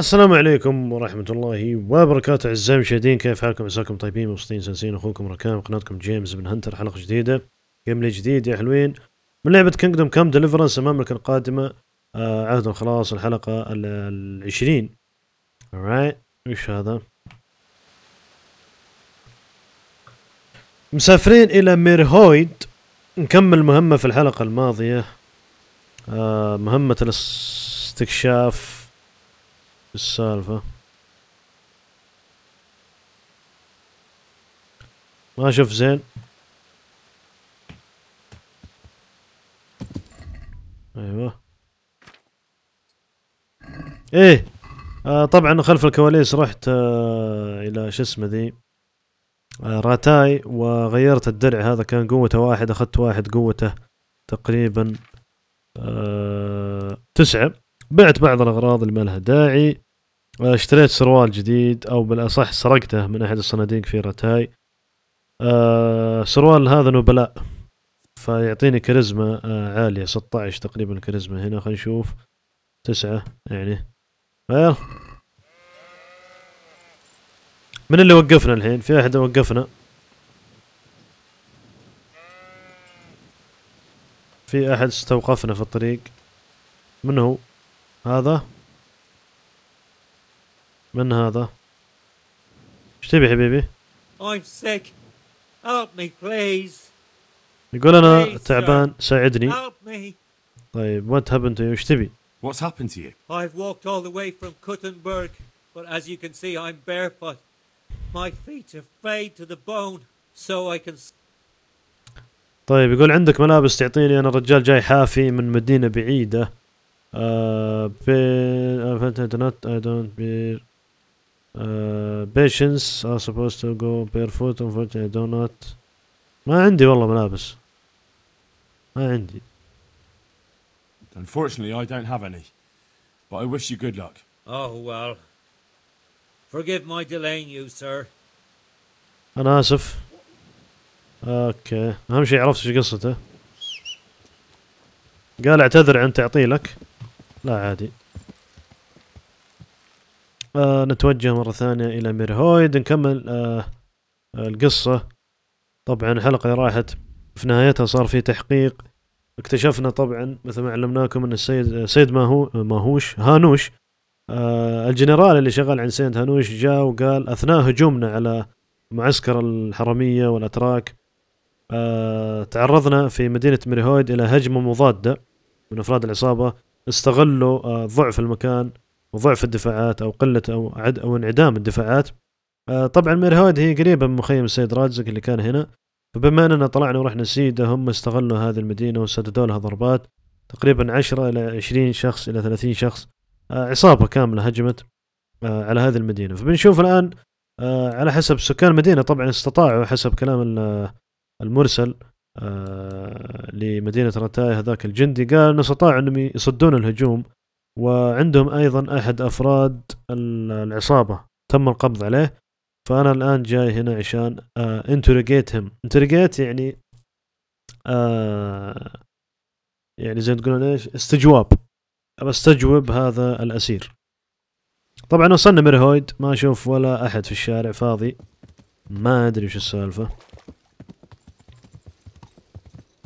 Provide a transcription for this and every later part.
السلام عليكم ورحمة الله وبركاته أعزائي المشاهدين كيف حالكم عساكم طيبين مبسوطين سنسين أخوكم ركام قناتكم جيمس بن هنتر حلقة جديدة جيم جديد يا حلوين من لعبة كينجدوم كام ديليفرنس المملكة القادمة آه عهد خلاص الحلقة العشرين alright وش هذا مسافرين إلى ميرهويد نكمل مهمة في الحلقة الماضية آه مهمة الاستكشاف السالفة ما شوف زين ايوه ايه آه طبعا خلف الكواليس رحت آه الى شو اسمه ذي آه راتاي وغيرت الدرع هذا كان قوته واحد اخذت واحد قوته تقريبا آه تسعة بعت بعض الاغراض اللي ما لها داعي آه، اشتريت سروال جديد او بالاصح سرقته من احد الصناديق في رتاي أه سروال هذا نبلاء فيعطيني كاريزما أه عاليه 16 تقريبا كاريزما هنا خلينا نشوف تسعة يعني يلا آه. من اللي وقفنا الحين في احد وقفنا في احد استوقفنا في الطريق من هو هذا من هذا ايش تبي حبيبي I'm sick help me please يقول انا تعبان ساعدني help me طيب what happened to you ايش تبي What's happened to you I've walked all the way from Kuttenberg but as you can see I'm barefoot my feet are frayed to the bone so I can طيب يقول عندك ملابس تعطيني انا رجال جاي حافي من مدينه بعيده Internet, I don't bear uh, patience are supposed to go barefoot unfortunately I do not ما عندي والله ملابس ما عندي Unfortunately I don't have any but I wish you good luck Oh well Forgive my delaying you sir أنا آسف أوكي أهم شيء عرفت شو قصته قال اعتذر عن تعطيلك لا عادي آه نتوجه مرة ثانية إلى ميرهويد نكمل آه القصة طبعا الحلقة راحت في نهايتها صار في تحقيق اكتشفنا طبعا مثل ما علمناكم ان السيد سيد ماهو ماهوش هانوش آه الجنرال اللي شغال عند سيد هانوش جاء وقال اثناء هجومنا على معسكر الحرمية والاتراك آه تعرضنا في مدينة ميرهويد الى هجمة مضادة من افراد العصابة استغلوا آه، ضعف المكان وضعف الدفاعات او قله او عد او انعدام الدفاعات آه، طبعا ميرهود هي قريبه من مخيم السيد رادزك اللي كان هنا فبما اننا طلعنا ورحنا سيده هم استغلوا هذه المدينه وسددوا لها ضربات تقريبا 10 الى 20 شخص الى 30 شخص آه، عصابه كامله هجمت على هذه المدينه فبنشوف الان على حسب سكان المدينه طبعا استطاعوا حسب كلام المرسل آه، لمدينه رتاي هذاك الجندي قال انه استطاعوا انهم يصدون الهجوم وعندهم ايضا احد افراد العصابه تم القبض عليه فانا الان جاي هنا عشان انتروجيت هيم انتروجيت يعني آه، يعني زي ما تقولون ايش استجواب ابى استجوب هذا الاسير طبعا وصلنا مرهويد ما اشوف ولا احد في الشارع فاضي ما ادري وش السالفه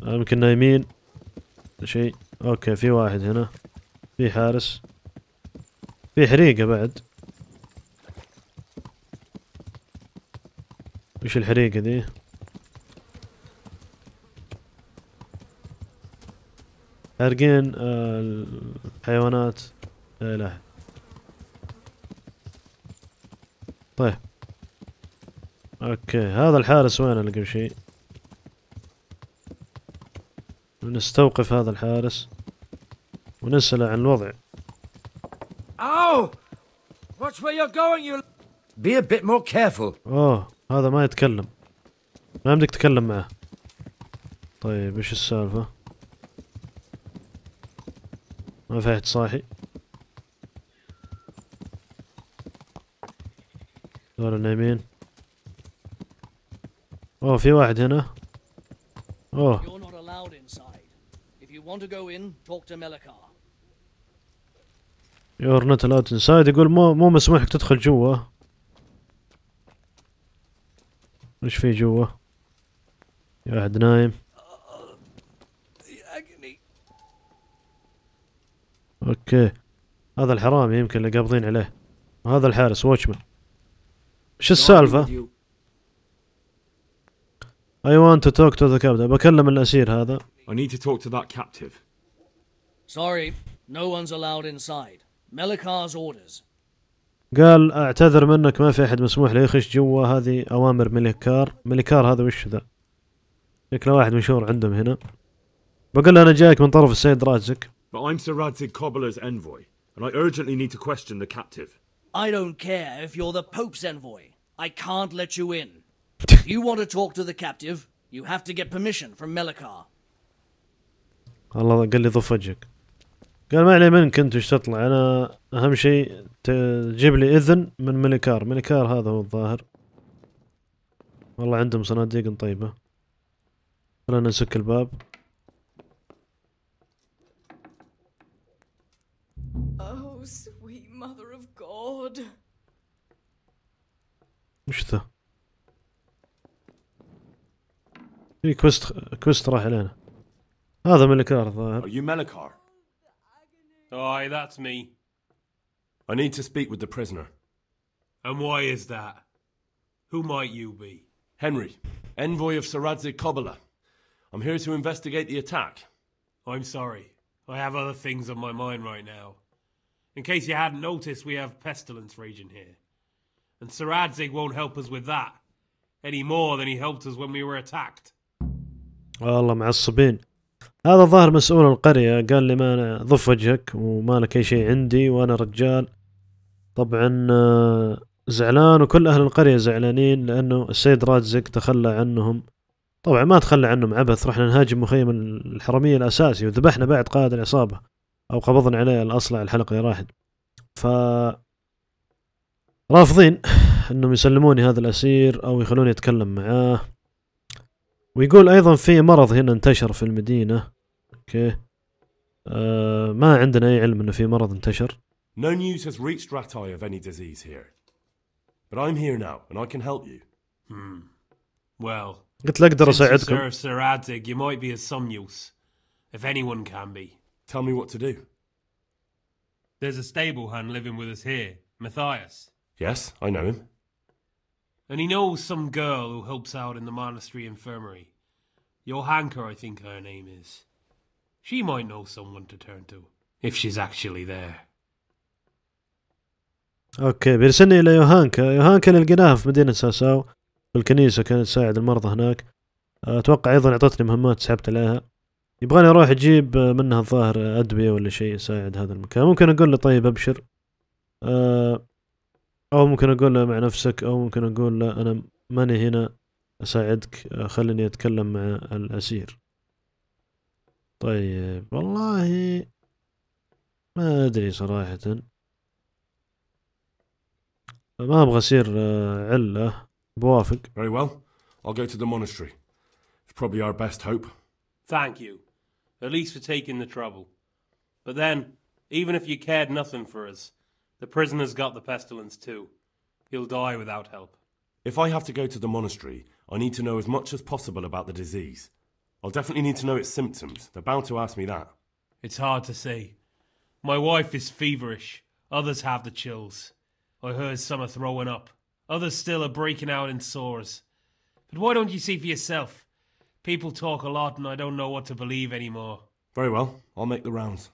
يمكن نايمين شيء اوكي في واحد هنا في حارس في حريقة بعد وش الحريقة دي حارقين آه، الحيوانات لا اله طيب اوكي هذا الحارس وين اللي قبل شيء نستوقف هذا الحارس ونسأله عن الوضع. Oh, watch where you're going, you. Be a bit more careful. أوه oh, هذا ما يتكلم. ما يمديك تتكلم معه. طيب إيش السالفة؟ ما في أحد صاحي. دور نايمين. أوه oh، في واحد هنا. أوه. want to go in, talk to Melikar. You're not allowed inside يقول مو مو مسموح لك تدخل جوا ايش في جوا يا واحد نايم اوكي هذا الحرامي يمكن اللي قابضين عليه هذا الحارس واتشمان شو السالفة؟ I want to talk to the captain بكلم الأسير هذا I need to talk to that captive. Sorry, no one's allowed inside. Melikar's orders. قال اعتذر منك ما في احد مسموح له يخش جوا هذه اوامر ملكار ملكار هذا وش ذا شكله واحد مشهور عندهم هنا بقول له انا جايك من طرف السيد راتزك But I'm Sir Radzik Cobbler's envoy and I urgently need to question the captive. I don't care if you're the Pope's envoy. I can't let you in. if you want to talk to the captive, you have to get permission from Melikar. الله قال لي ضف وجهك قال ما علي منك انت وش تطلع انا اهم شيء تجيب لي اذن من ملكار ملكار هذا هو الظاهر والله عندهم صناديق طيبة خلنا نسك الباب oh, وش ذا؟ في كوست كوست راح علينا هذا ملكار الظاهر Are you Melikar? Aye, that's me. I need to speak with the prisoner. And why is that? Who might you be? Henry, envoy of Saradzi Kobala. I'm here to investigate the attack. I'm sorry. I have other things on my mind right now. In case you hadn't noticed, we have pestilence raging here. And Saradzig won't help us with that any more than he helped us when we were attacked. والله معصبين هذا الظاهر مسؤول القرية قال لي ما أنا ضف وجهك وما لك أي شيء عندي وأنا رجال طبعا آه، زعلان وكل أهل القرية زعلانين لأنه السيد راتزك تخلى عنهم طبعا ما تخلى عنهم عبث رحنا نهاجم مخيم الحرمية الأساسي وذبحنا بعد قائد العصابة أو قبضنا عليه الأصلع اللي راحت ف رافضين انهم يسلموني هذا الاسير او يخلوني اتكلم معاه ويقول ايضا في مرض هنا انتشر في المدينه اوكي آه ما عندنا اي علم انه في مرض انتشر No news has reached Ratai of any disease here. But I'm here now and I can help you. Hmm. Well, قلت له اقدر اساعدكم. Sir Saradig, you might be of some use. If anyone can be. Tell me what to do. There's a stable hand living with us here, Matthias. Yes, I know him. And he knows some girl who helps out in the monastery infirmary. Johanka, I think her name is. She might know someone to turn to if she's actually there. اوكي بيرسلني الى يوهانكا يوهانكا اللي لقيناها في مدينه ساساو بالكنيسه كانت تساعد المرضى هناك اتوقع ايضا اعطتني مهمات سحبت عليها يبغاني اروح اجيب منها الظاهر ادويه ولا شيء يساعد هذا المكان ممكن اقول له طيب ابشر أه، او ممكن اقول له مع نفسك او ممكن اقول له انا ماني هنا اساعدك أه، خليني اتكلم مع الاسير طيب والله ما أدري صراحة ما أبغى أصير علة بوافق Very well. I'll go to the monastery. It's probably our best hope. Thank you. At least for taking the trouble. But then, even if you cared nothing for us, the prisoner's got the pestilence too. He'll die without help. If I have to go to the monastery, I need to know as much as possible about the disease. I'll definitely need to know its symptoms. They're bound to ask me that. It's hard to say. My wife is feverish. Others have the chills. I heard some are throwing up. Others still are breaking out in sores. But why don't you see for yourself? People talk a lot and I don't know what to believe anymore. Very well. I'll make the rounds.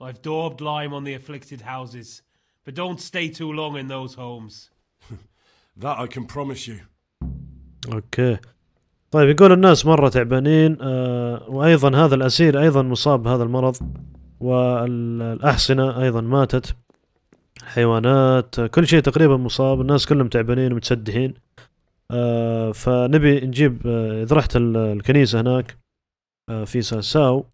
I've daubed lime on the afflicted houses, but don't stay too long in those homes. that I can promise you. Okay. طيب يقول الناس مرة تعبانين آه وأيضا هذا الأسير أيضا مصاب بهذا المرض والأحصنة أيضا ماتت حيوانات كل شيء تقريبا مصاب الناس كلهم تعبانين ومتسدحين آه فنبي نجيب آه إذا رحت الكنيسة هناك آه في ساساو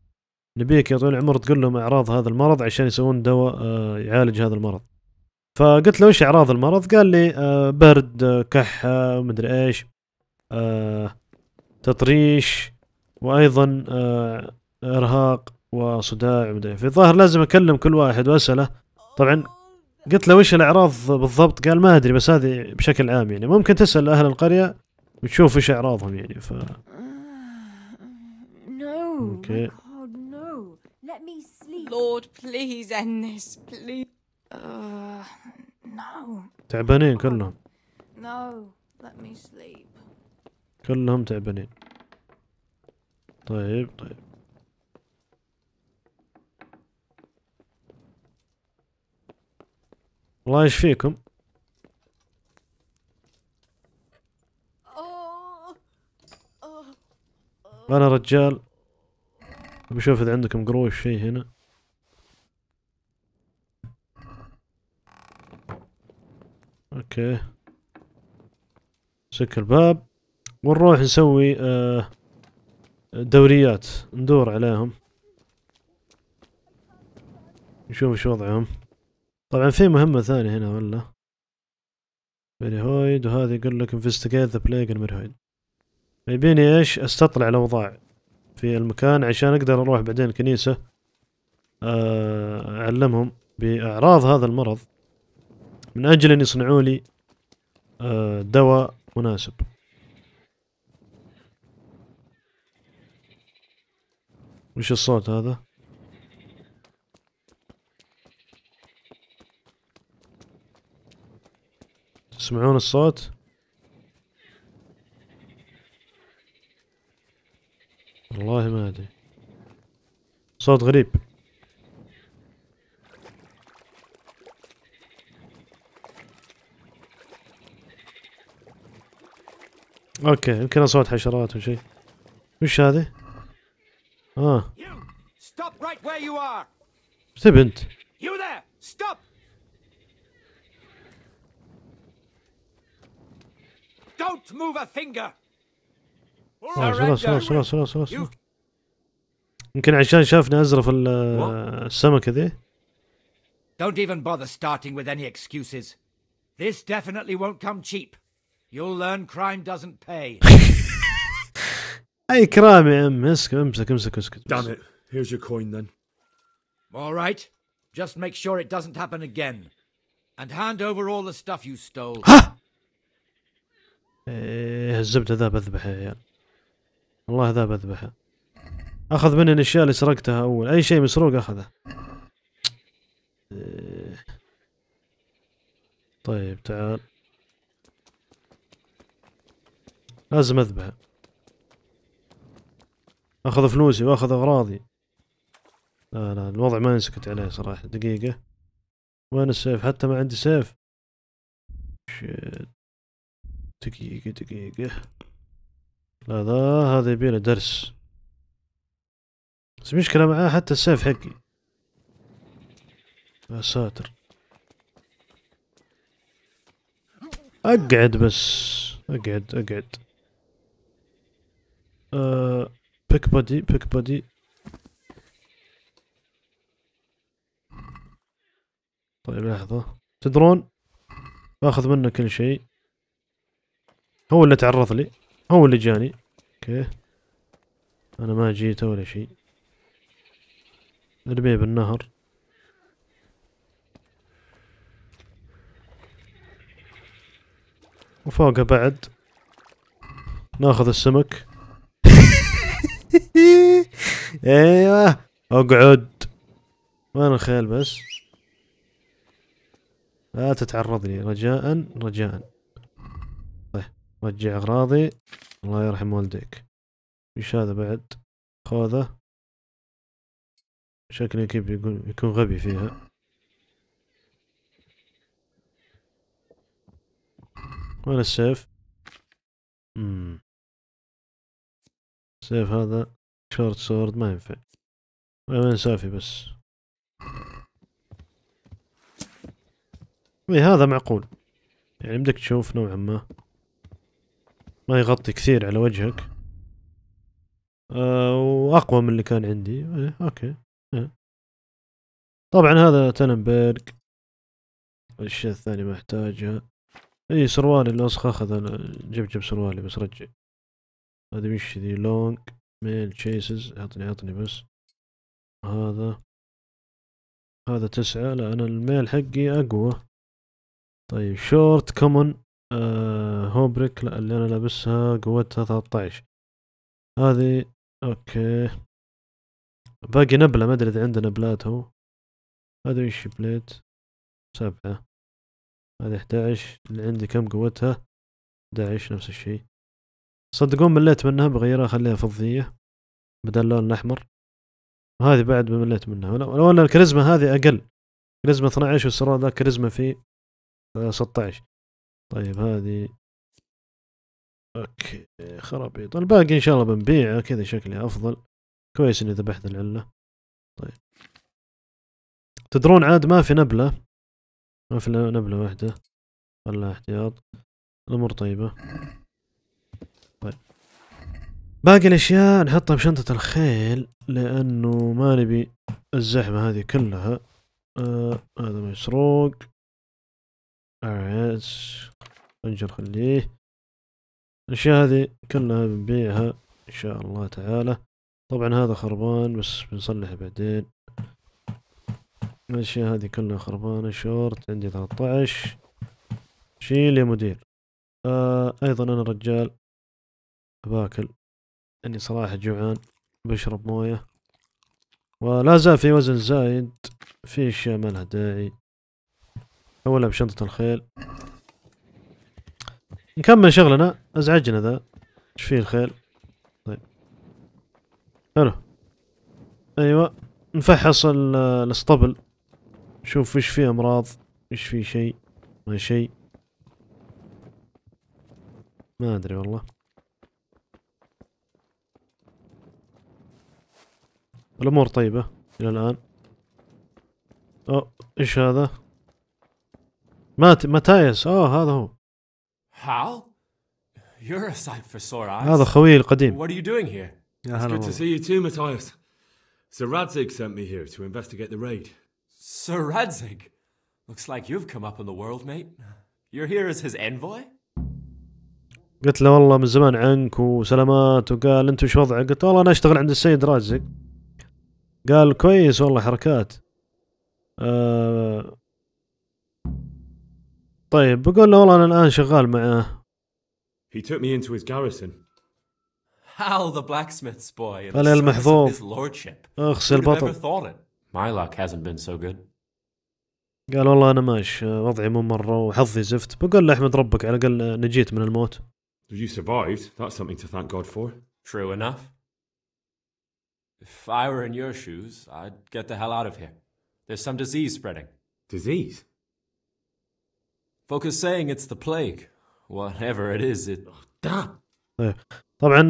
نبيك يا طويل العمر تقول لهم أعراض هذا المرض عشان يسوون دواء آه يعالج هذا المرض فقلت له وش أعراض المرض قال لي آه برد آه، كحة مدري إيش آه تطريش وايضا آه، ارهاق وصداع ومدري في الظاهر لازم اكلم كل واحد واساله طبعا قلت له وش الاعراض بالضبط قال ما ادري بس هذه بشكل عام يعني ممكن تسال اهل القريه وتشوف وش اعراضهم يعني ف اوكي uh, تعبانين كلهم. كلهم تعبانين طيب طيب الله يشفيكم انا رجال بشوف اذا عندكم قروش شيء هنا اوكي سك الباب ونروح نسوي آه، دوريات ندور عليهم نشوف شو وضعهم طبعا في مهمة ثانية هنا ولا ميرهويد وهذا يقول لك انفستيجيت ذا بلايك ميرهويد يبيني ايش استطلع الاوضاع في المكان عشان اقدر اروح بعدين كنيسة آه، اعلمهم باعراض هذا المرض من اجل ان يصنعوا لي آه، دواء مناسب وش الصوت هذا تسمعون الصوت والله ما ادري صوت غريب اوكي يمكن صوت حشرات او شيء وش هذه You Stop right where you are. Sibint. You there. Stop. Don't move a finger. يمكن عشان شافني ازرف ذي. Don't even bother starting with any excuses. This definitely won't come cheap. You'll learn crime doesn't pay. اي كرام يا عم اسكت امسك امسك اسكت Damn it. Here's your coin then. All right. Just make sure it doesn't happen again. And hand over all the stuff you stole. ها! ايه الزبده ذا بذبحه يا عيال. والله ذا بذبحه. اخذ مني الاشياء اللي سرقتها اول، اي شيء مسروق اخذه. إيه. طيب تعال. لازم اذبحه. اخذ فلوسي واخذ اغراضي لا لا الوضع ما ينسكت عليه صراحة دقيقة وين السيف حتى ما عندي سيف شيت دقيقة دقيقة لا ذا هذا يبيله درس بس مشكلة معاه حتى السيف حقي يا ساتر اقعد بس اقعد اقعد أه بيك بودي بيك بودي طيب لحظة تدرون باخذ منه كل شيء هو اللي تعرض لي هو اللي جاني اوكي انا ما جيته ولا شيء نرميه بالنهر وفوقه بعد ناخذ السمك ايوه اقعد وين الخيل بس لا تتعرض لي رجاء رجاء طيب رجع اغراضي الله يرحم والديك ايش هذا بعد خذه شكله كيف يكون يكون غبي فيها وين السيف؟ السيف هذا شورت سورد ما ينفع وين سافي بس هذا معقول يعني بدك تشوف نوعا ما ما يغطي كثير على وجهك آه واقوى من اللي كان عندي آه اوكي آه. طبعا هذا تننبرج الشيء الثاني ما احتاجها اي سروالي اللي اخذ جبجب سروالي بس رجع هذا وش ذي لونج ميل تشيسز عطني عطني بس هذا هذا تسعة لا أنا الميل حقي أقوى طيب شورت كومن آه هوبريك لا اللي أنا لابسها قوتها عشر هذه أوكي باقي نبلة ما أدري إذا عنده نبلات هو هذا وش بليت سبعة هذه احدعش اللي عندي كم قوتها 11 نفس الشي صدقون مليت منها بغيرها خليها فضيه بدل اللون الاحمر وهذه بعد مليت منها ولا, أن الكاريزما هذه اقل كاريزما 12 والسرور ذا كاريزما في 16 طيب هذه اوكي خرابيط الباقي ان شاء الله بنبيعه كذا شكلي افضل كويس اني ذبحت العله طيب تدرون عاد ما في نبله ما في نبله واحده خلها احتياط الامور طيبه طيب باقي الاشياء نحطها بشنطة الخيل لانه ما نبي الزحمة هذه كلها آه هذا مسروق alright انجر خليه الاشياء هذه كلها بنبيعها ان شاء الله تعالى طبعا هذا خربان بس بنصلحه بعدين الاشياء هذه كلها خربانة شورت عندي 13 شيل يا مدير آه ايضا انا رجال باكل اني صراحة جوعان بشرب موية ولا زال في وزن زايد في اشياء ما لها داعي اولا بشنطة الخيل نكمل شغلنا ازعجنا ذا ايش فيه الخيل طيب حلو ايوه نفحص الاسطبل نشوف ايش فيه امراض ايش فيه شيء ما شيء ما ادري والله الأمور طيبة إلى الآن أوه إيش هذا؟ مات ماتايس أوه هذا هو Hal? You're a sight for sore eyes. هذا خوي القديم. What are you doing here? It's good to see you too, Matthias. Sir Radzig sent me here to investigate the raid. Sir Radzig? Looks like you've come up in the world, mate. You're here as his envoy? قلت له والله من زمان عنك وسلامات وقال انت وش وضعك؟ قلت والله انا اشتغل عند السيد رازق قال كويس والله حركات أه طيب بقول له والله انا الان شغال معاه He took me into his garrison. Hal the blacksmith's boy and the المحظوظ. his lordship. اغسل البطل. My luck hasn't been so good. قال والله انا ماش وضعي مو مره وحظي زفت بقول له احمد ربك على الاقل نجيت من الموت. You survived. That's something to thank God for. True enough. If I were in your shoes, I'd get the hell out of here. There's some disease spreading. Disease? Folk is saying it's the plague. Whatever it is, it... Oh, طبعا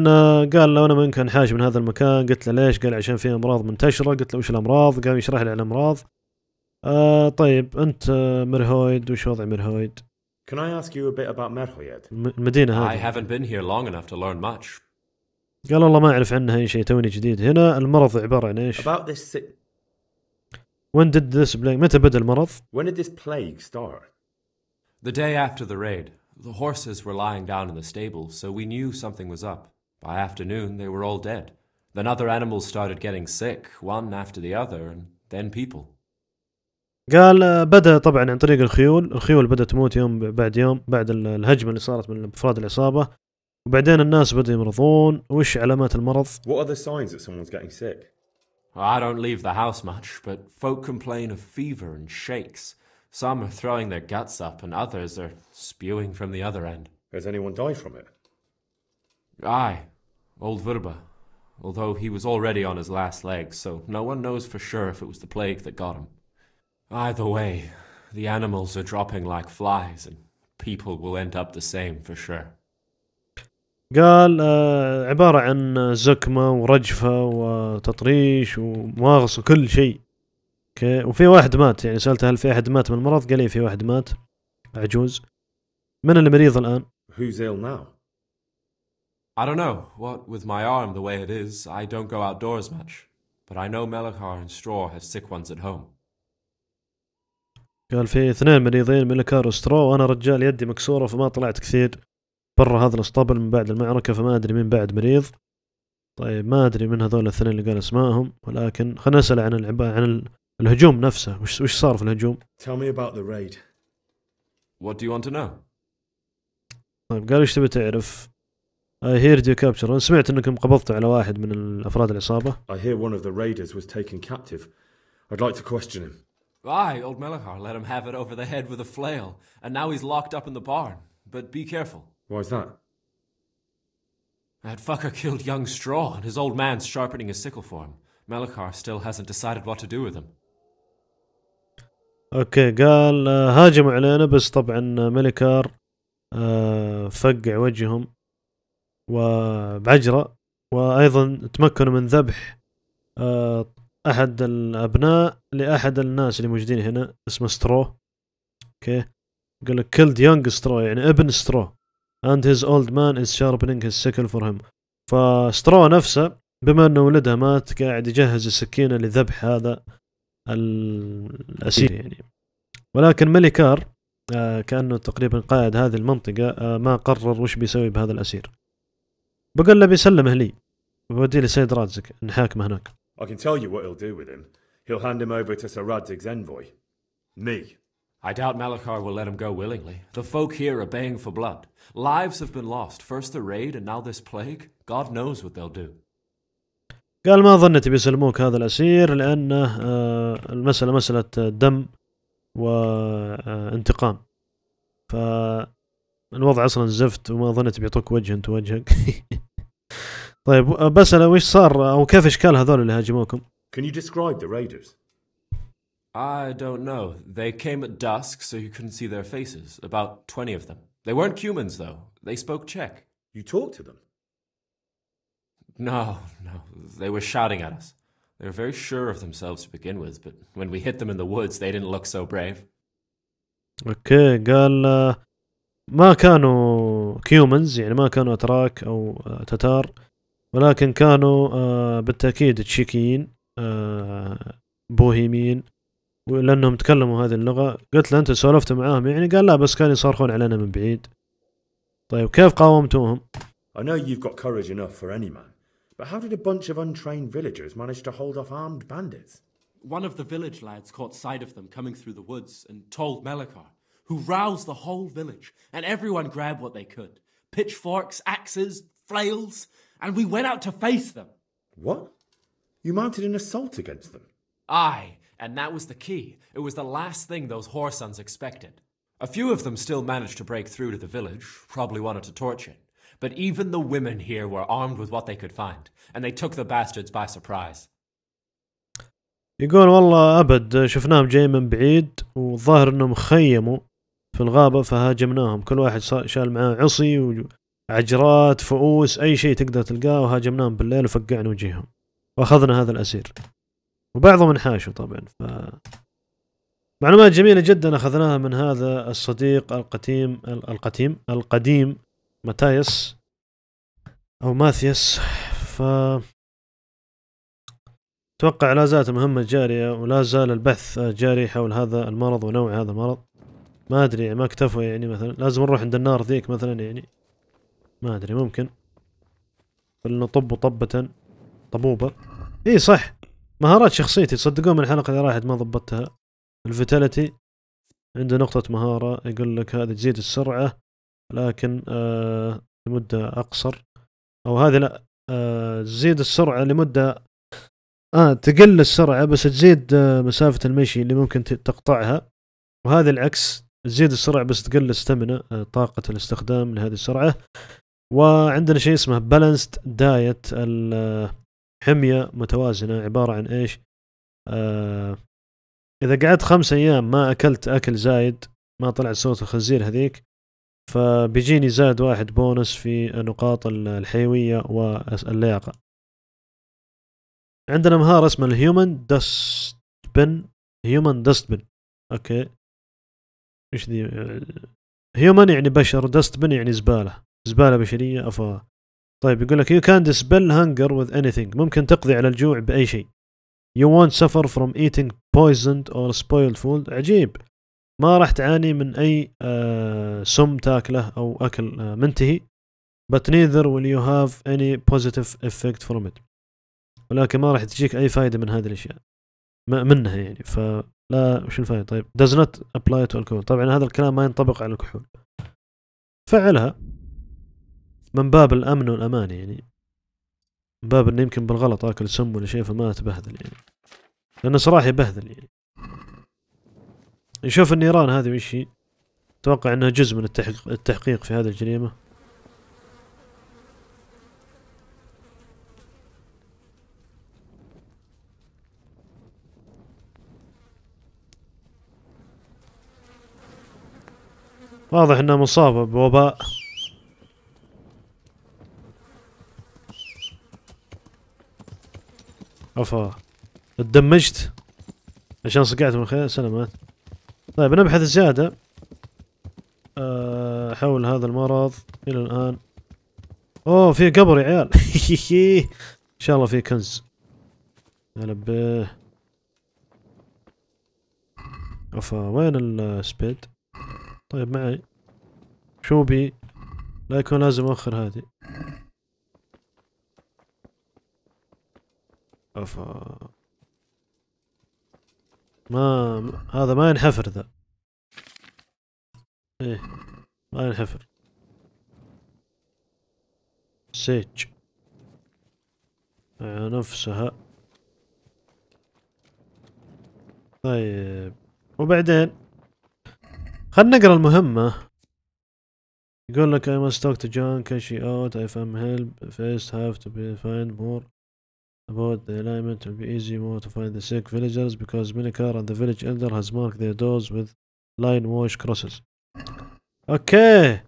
قال لو انا ممكن حاجه من هذا المكان قلت له ليش قال عشان في امراض منتشره قلت له وش الامراض قام يشرح لي على الامراض آه طيب انت مرهويد وش وضع مرهويد Can I ask you a bit about Merhoyed? المدينه هذه I haven't been here long enough to learn much قال الله ما اعرف عنها اي شيء توني جديد هنا المرض عباره عن ايش؟ About this si- When did this plague متى بدا المرض؟ When did this plague start? The day after the raid, the horses were lying down in the stable, so we knew something was up. By afternoon, they were all dead. Then other animals started getting sick, one after the other, and then people. قال بدا طبعا عن طريق الخيول، الخيول بدات تموت يوم بعد يوم بعد الهجمه اللي صارت من افراد العصابه. وبعدين الناس بدأوا يمرضون وش علامات المرض؟ What are the signs that someone's getting sick? I don't leave the house much, but folk complain of fever and shakes. Some are throwing their guts up, and others are spewing from the other end. Has anyone died from it? Aye, old Virba, although he was already on his last legs, so no one knows for sure if it was the plague that got him. Either way, the animals are dropping like flies, and people will end up the same for sure. قال آه، عبارة عن زكمة ورجفة وتطريش ومواغص وكل شيء وفي واحد مات يعني سألته هل في أحد مات من المرض قال لي في واحد مات عجوز من المريض الآن؟ Who's ill now? I don't know. What with my arm the way it is, I don't go outdoors much. But I know Melikar and Straw have sick ones at home. قال في اثنين مريضين ملكار وسترو وانا رجال يدي مكسوره فما طلعت كثير برا هذا الاسطبل من بعد المعركة فما أدري مين بعد مريض طيب ما أدري من هذول الاثنين اللي قال اسمائهم ولكن خلينا نسأل عن العب... عن الهجوم نفسه وش وش صار في الهجوم؟ Tell me about the raid. What do you want to know? طيب قال ايش تبي تعرف؟ I heard you capture. أنا سمعت انكم قبضتوا على واحد من الافراد العصابة. I hear one of the raiders was taken captive. I'd like to question him. Why, old Melachar let him have it over the head with a flail, and now he's locked up in the barn. But be careful. Why's that? That fucker killed young Straw, and his old man's sharpening his sickle for him. Melikar still hasn't decided what to do with him. اوكي قال آه، هاجموا علينا بس طبعا آه، ملكار آه، فقع وجههم وبعجرة وأيضا تمكنوا من ذبح أحد الأبناء لأحد الناس اللي موجودين هنا اسمه سترو اوكي قال لك كيلد يونج سترو يعني ابن سترو and his old man is sharpening his sickle for him فسترو نفسه بما انه ولدها مات قاعد يجهز السكينه لذبح هذا الاسير يعني ولكن ملكار آه، كانه تقريبا قائد هذه المنطقه آه، ما قرر وش بيسوي بهذا الاسير بقول له بيسلمه لي بوديه لسيد رادزك نحاكمه هناك I can tell you what he'll do with him. He'll hand him over to Sir Radzig's envoy. Me. I doubt Malachar will let him go willingly. The folk here are baying for blood. Lives have been lost, first the raid and now this plague. God knows what they'll do. قال ما ظنيت بيسلموك هذا الأسير لأن المسألة مسألة دم وانتقام فالوضع أصلا زفت وما ظنيت بيعطوك وجه أنت وجهك طيب بس أنا وش صار أو كيف إشكال هذول اللي هاجموكم؟ Can you describe the raiders? I don't know. They came at dusk, so you couldn't see their faces. About 20 of them. They weren't humans, though. They spoke Czech. You talked to them? No, no. They were shouting at us. They were very sure of themselves to begin with, but when we hit them in the woods, they didn't look so brave. Okay. قال ما كانوا كيومنز يعني ما كانوا اتراك او تتار ولكن كانوا بالتاكيد تشيكيين بوهيمين لانهم تكلموا هذه اللغه قلت له انت سولفت معاهم يعني قال لا بس كانوا يصرخون علينا من بعيد طيب كيف قاومتوهم I know you've got courage enough for any man but how did a bunch of untrained villagers manage to hold off armed bandits One of the village lads caught sight of them coming through the woods and told Melikar, who roused the whole village, and everyone grabbed what they could pitchforks, axes, flails, and we went out to face them. What? You mounted an assault against them? Aye, And that was the key. It was the last thing those whore sons expected. A few of them still managed to break through to the village, probably wanted to torch it. But even the women here were armed with what they could find, and they took the bastards by surprise. يقول والله أبد شفناهم جاي من بعيد وظاهر إنهم خيموا في الغابة فهاجمناهم كل واحد شال معاه عصي وعجرات فؤوس أي شيء تقدر تلقاه وهاجمناهم بالليل وفقعنا وجيههم وأخذنا هذا الأسير وبعضهم انحاشوا طبعا ف معلومات جميلة جدا اخذناها من هذا الصديق القتيم القتيم القديم ماتايس او ماثيس ف اتوقع لا زالت المهمة جارية ولا زال البحث جاري حول هذا المرض ونوع هذا المرض ما ادري ما اكتفوا يعني مثلا لازم نروح عند النار ذيك مثلا يعني ما ادري ممكن نطب طبة طبوبة اي صح مهارات شخصيتي تصدقون من الحلقه اللي راحت ما ضبطتها الفيتاليتي عنده نقطة مهارة يقول لك هذه تزيد السرعة لكن آه لمدة أقصر أو هذه لا آه تزيد السرعة لمدة آه تقل السرعة بس تزيد آه مسافة المشي اللي ممكن تقطعها وهذا العكس تزيد السرعة بس تقل استمنة آه طاقة الاستخدام لهذه السرعة وعندنا شيء اسمه بالانسد دايت حميه متوازنه عباره عن ايش؟ آه اذا قعدت خمس ايام ما اكلت اكل زايد ما طلعت صوت الخنزير هذيك فبيجيني زائد واحد بونس في النقاط الحيويه واللياقه عندنا مهاره اسمها الهيومن دست بن هيومن دست بن اوكي ايش ذي هيومن آه، يعني بشر دست بن يعني زباله زباله بشريه افا طيب يقول لك you can dispel hunger with anything ممكن تقضي على الجوع بأي شيء you won't suffer from eating poisoned or spoiled food عجيب ما راح تعاني من أي آه سم تاكله أو أكل آه منتهي but neither will you have any positive effect from it ولكن ما راح تجيك أي فائدة من هذه الأشياء منها يعني فلا وش الفائدة طيب does not apply to alcohol طبعا هذا الكلام ما ينطبق على الكحول فعلها من باب الامن والامان يعني من باب انه يمكن بالغلط اكل سم ولا شيء فما اتبهذل يعني لانه صراحه يبهذل يعني نشوف النيران هذه وش هي اتوقع انها جزء من التحقيق, التحقيق في هذه الجريمه واضح انها مصابه بوباء افا تدمجت عشان صقعت من خير سلامات طيب نبحث زيادة أه حول هذا المرض الى الان اوه في قبر يا عيال ان شاء الله في كنز نلبيه افا وين السبيد طيب معي شو بي لا يكون لازم اخر هذه أفا ما هذا ما ينحفر ذا ايه ما ينحفر سيج آه، نفسها طيب وبعدين خلنا نقرا المهمة يقول لك I must talk to John cash out I found help first have to be find more about the alignment will be easy more to find the sick villagers because Minicar and the village elder has marked their doors with line wash crosses. اوكي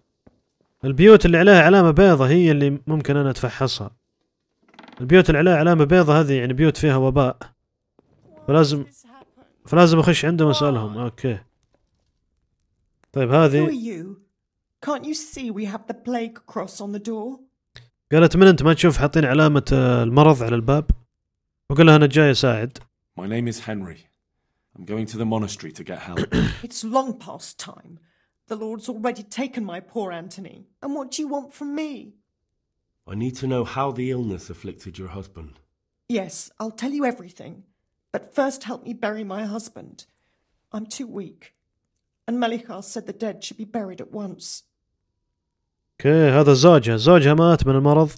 البيوت اللي عليها علامة بيضة هي اللي ممكن انا اتفحصها. البيوت اللي عليها علامة بيضة هذه يعني بيوت فيها وباء. فلازم فلازم اخش عندهم واسالهم اوكي. طيب هذه Can't you see we have the plague cross on the door? قالت من انت ما تشوف حاطين علامه المرض على الباب وقال لها انا جاي اساعد My name is Henry. I'm going to the monastery to get help. It's long past time. The Lord's already taken my poor Anthony. And what do you want from me? I need to know how the illness afflicted your husband. Yes, I'll tell you everything. But first help me bury my husband. I'm too weak. And Melichas said the dead should be buried at once. اوكي هذا زوجها زوجها مات من المرض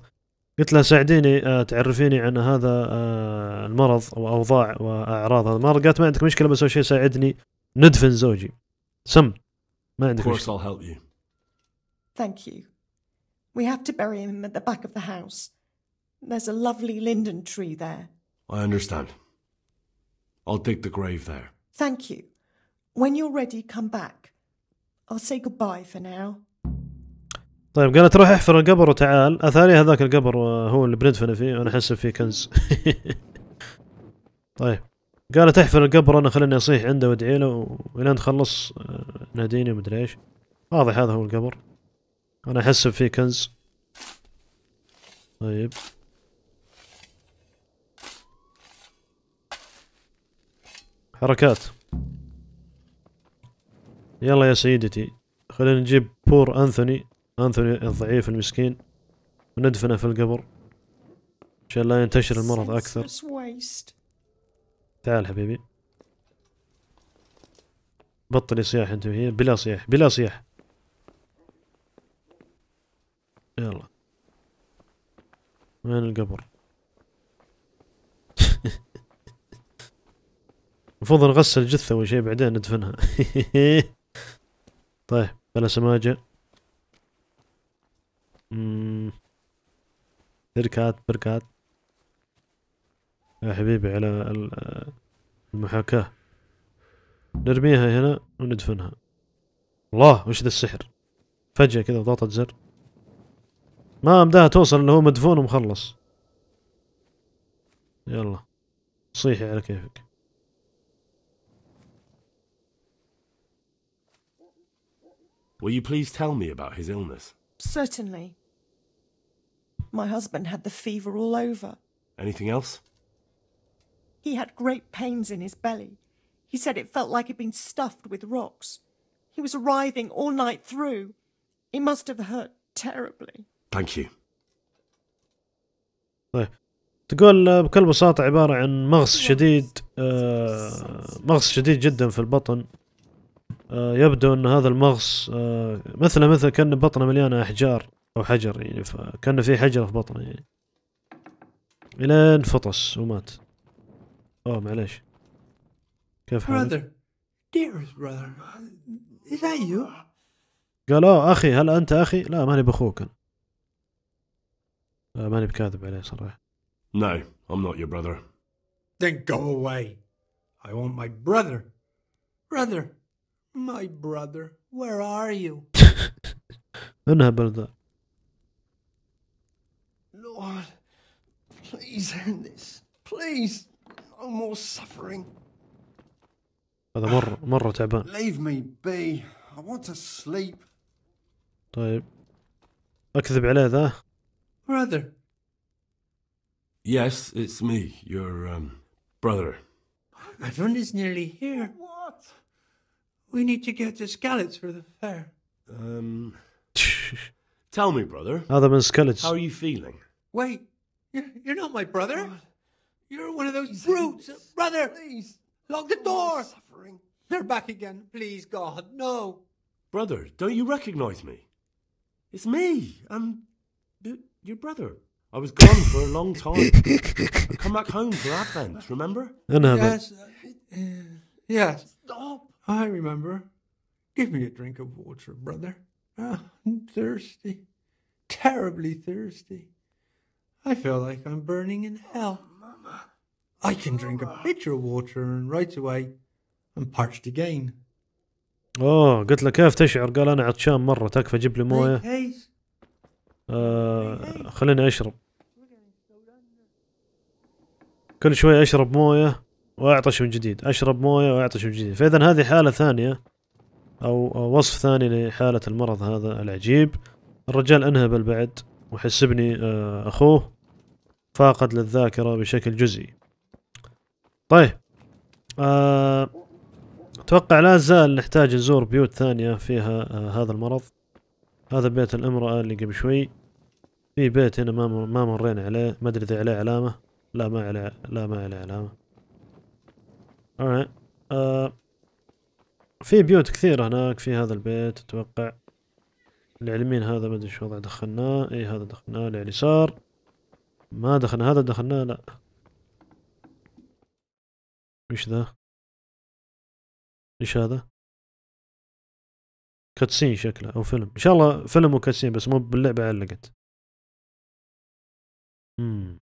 قلت لها ساعديني تعرفيني عن هذا المرض واوضاع واعراض هذا المرض قالت ما عندك مشكله بس اول شيء ساعدني ندفن زوجي سم ما عندك مشكله Thank you. We have to bury him at the back of the house. There's a lovely linden tree there. I understand. I'll dig the grave there. Thank you. When you're ready, come back. I'll say goodbye for now. طيب قالت روح احفر القبر وتعال اثاري هذاك القبر آه، هو اللي بندفن فيه وانا احس فيه كنز طيب قالت احفر القبر انا خليني اصيح عنده وادعي له والى تخلص آه، ناديني ومدري ايش واضح هذا هو القبر انا احس فيه كنز طيب حركات يلا يا سيدتي خلينا نجيب بور انثوني أنثوني الضعيف المسكين وندفنه في القبر عشان لا ينتشر المرض أكثر تعال حبيبي بطلي صياح أنت هي بلا صياح بلا صياح يلا وين القبر المفروض نغسل الجثة وشي بعدين ندفنها طيب بلا سماجة بركات بركات يا حبيبي على المحاكاة نرميها هنا وندفنها الله وش ذا السحر فجأة كذا ضغطة زر ما مداها توصل انه هو مدفون ومخلص يلا صيحي على كيفك Will you please tell me about his illness? Certainly. My husband had the fever all over. Anything else? He had great pains in his belly. He said it felt like he'd been stuffed with rocks. He was writhing all night through. It must have hurt terribly. Thank you. تقول بكل بساطة عبارة عن مغص شديد مغص شديد جدا في البطن آه، يبدو ان هذا المغص آه، مثله مثل كان بطنه مليانه احجار او حجر يعني فكان في حجر في بطنه يعني الين فطس ومات اوه معليش كيف حالك؟ قال اوه اخي هل انت اخي؟ لا ماني باخوك انا لا آه، ماني بكاذب عليه صراحه No, I'm not your brother. Then go away. I want my brother. Brother, My brother, where are you? Önha brother. Lord, please end this. Please, no more suffering. هذا مرة مرة تعبان. Leave me be. I want to sleep. طيب. أكذب عليه ذا. Brother. Yes, it's me, your um, brother. My friend is nearly here. We need to get the scallops for the fair. Um. tell me, brother. Other than scallops. How are you feeling? Wait, you're, you're not my brother. You're one of those brutes. Brother! Please! Lock the door! Suffering. They're back again. Please, God, no. Brother, don't you recognize me? It's me. I'm your brother. I was gone for a long time. I come back home for Advent, remember? I know. Yes. Uh, yes. Stop. I remember. Give me a drink of water, brother. Ah, I'm thirsty, terribly thirsty. I feel like I'm burning in hell. Mama. I can drink a pitcher of water and right away I'm parched again. اوه قلت له كيف تشعر؟ قال انا عطشان مره تكفى جيب لي مويه. آه خليني اشرب. كل شوي اشرب مويه واعطش من جديد اشرب مويه واعطش من جديد فاذا هذه حاله ثانيه او وصف ثاني لحاله المرض هذا العجيب الرجال انهبل بعد وحسبني آه، اخوه فاقد للذاكره بشكل جزئي طيب آه، اتوقع لا زال نحتاج نزور بيوت ثانيه فيها آه، هذا المرض هذا بيت الامراه اللي قبل شوي في بيت هنا ما ما مرينا عليه ما ادري اذا عليه علامه لا ما عليه لا ما عليه علامه alright آه. في بيوت كثيرة هناك في هذا البيت اتوقع اللي على اليمين هذا ما ادري شو وضع دخلناه اي هذا دخلناه اللي على اليسار ما دخلنا هذا دخلناه لا وش ذا ايش هذا كاتسين شكله او فيلم ان شاء الله فيلم وكاتسين بس مو باللعبه علقت امم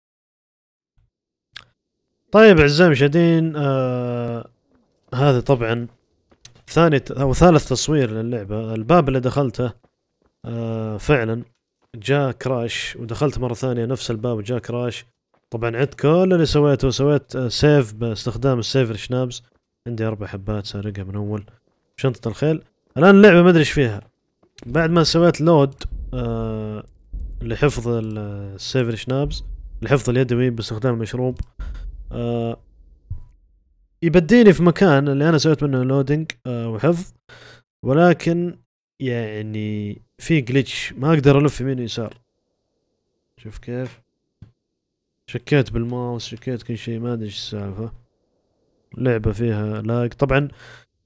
طيب اعزائي المشاهدين آه هذا طبعا ثاني او ثالث تصوير للعبه الباب اللي دخلته آه فعلا جاء كراش ودخلت مره ثانيه نفس الباب وجاء كراش طبعا عدت كل اللي سويته سويت سيف آه، باستخدام السيفر شنابز عندي اربع حبات سارقها من اول شنطه الخيل الان اللعبه ما ادري ايش فيها بعد ما سويت لود آه لحفظ السيفر شنابز لحفظ اليدوي باستخدام المشروب آه يبديني في مكان اللي انا سويت منه لودنج آه وحفظ ولكن يعني في جلتش ما اقدر الف يمين ويسار شوف كيف شكيت بالماوس شكيت كل شيء ما ادري ايش السالفه لعبة فيها لاج طبعا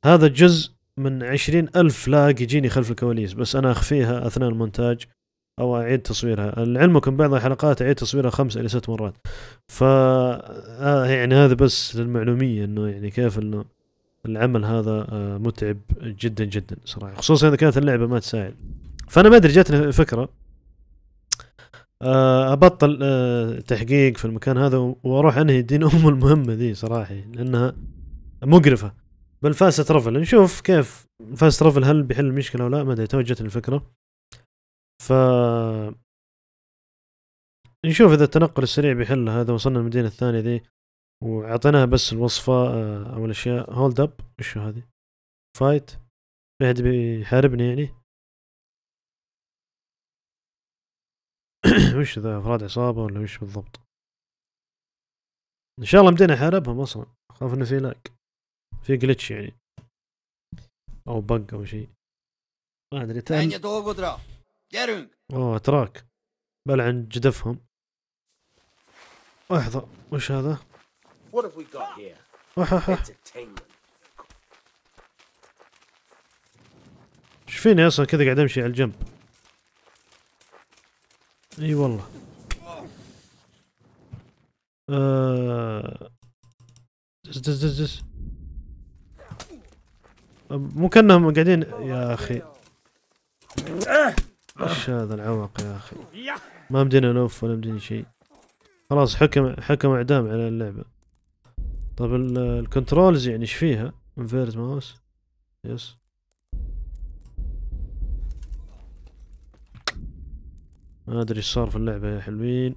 هذا الجزء من عشرين ألف لاج يجيني خلف الكواليس بس أنا أخفيها أثناء المونتاج او اعيد تصويرها لعلمكم بعض الحلقات اعيد تصويرها خمس الى ست مرات ف آه، يعني هذا بس للمعلوميه انه يعني كيف انه العمل هذا آه، متعب جدا جدا صراحه خصوصا اذا كانت اللعبه ما تساعد فانا ما ادري جاتني فكره آه، ابطل تحقيق في المكان هذا واروح انهي دين ام المهمه ذي صراحه لانها مقرفه بل فاست رفل نشوف كيف فاست رفل هل بيحل المشكله ولا ما ادري توجتني الفكره ف نشوف اذا التنقل السريع بيحل هذا وصلنا المدينه الثانيه ذي وعطيناها بس الوصفه آه، او الاشياء هولد اب وشو هذه فايت في احد بيحاربني يعني وش ذا افراد عصابه ولا وش بالضبط ان شاء الله مدينة احاربهم اصلا اخاف انه في لاك في جلتش يعني او بق او شيء ما ادري جارونج اوه اتراك بلعن جدفهم لحظه وش هذا؟ What have we got here? ايش فيني اصلا كذا قاعد امشي على الجنب اي والله آه... دز دز دز. مو كانهم قاعدين يا اخي أه. ايش هذا العوق يا اخي ما مدينا نوف ولا مدينا شيء خلاص حكم حكم اعدام على اللعبه طب الكنترولز يعني ايش فيها انفيرت ماوس يس ما ادري ايش صار في اللعبه يا حلوين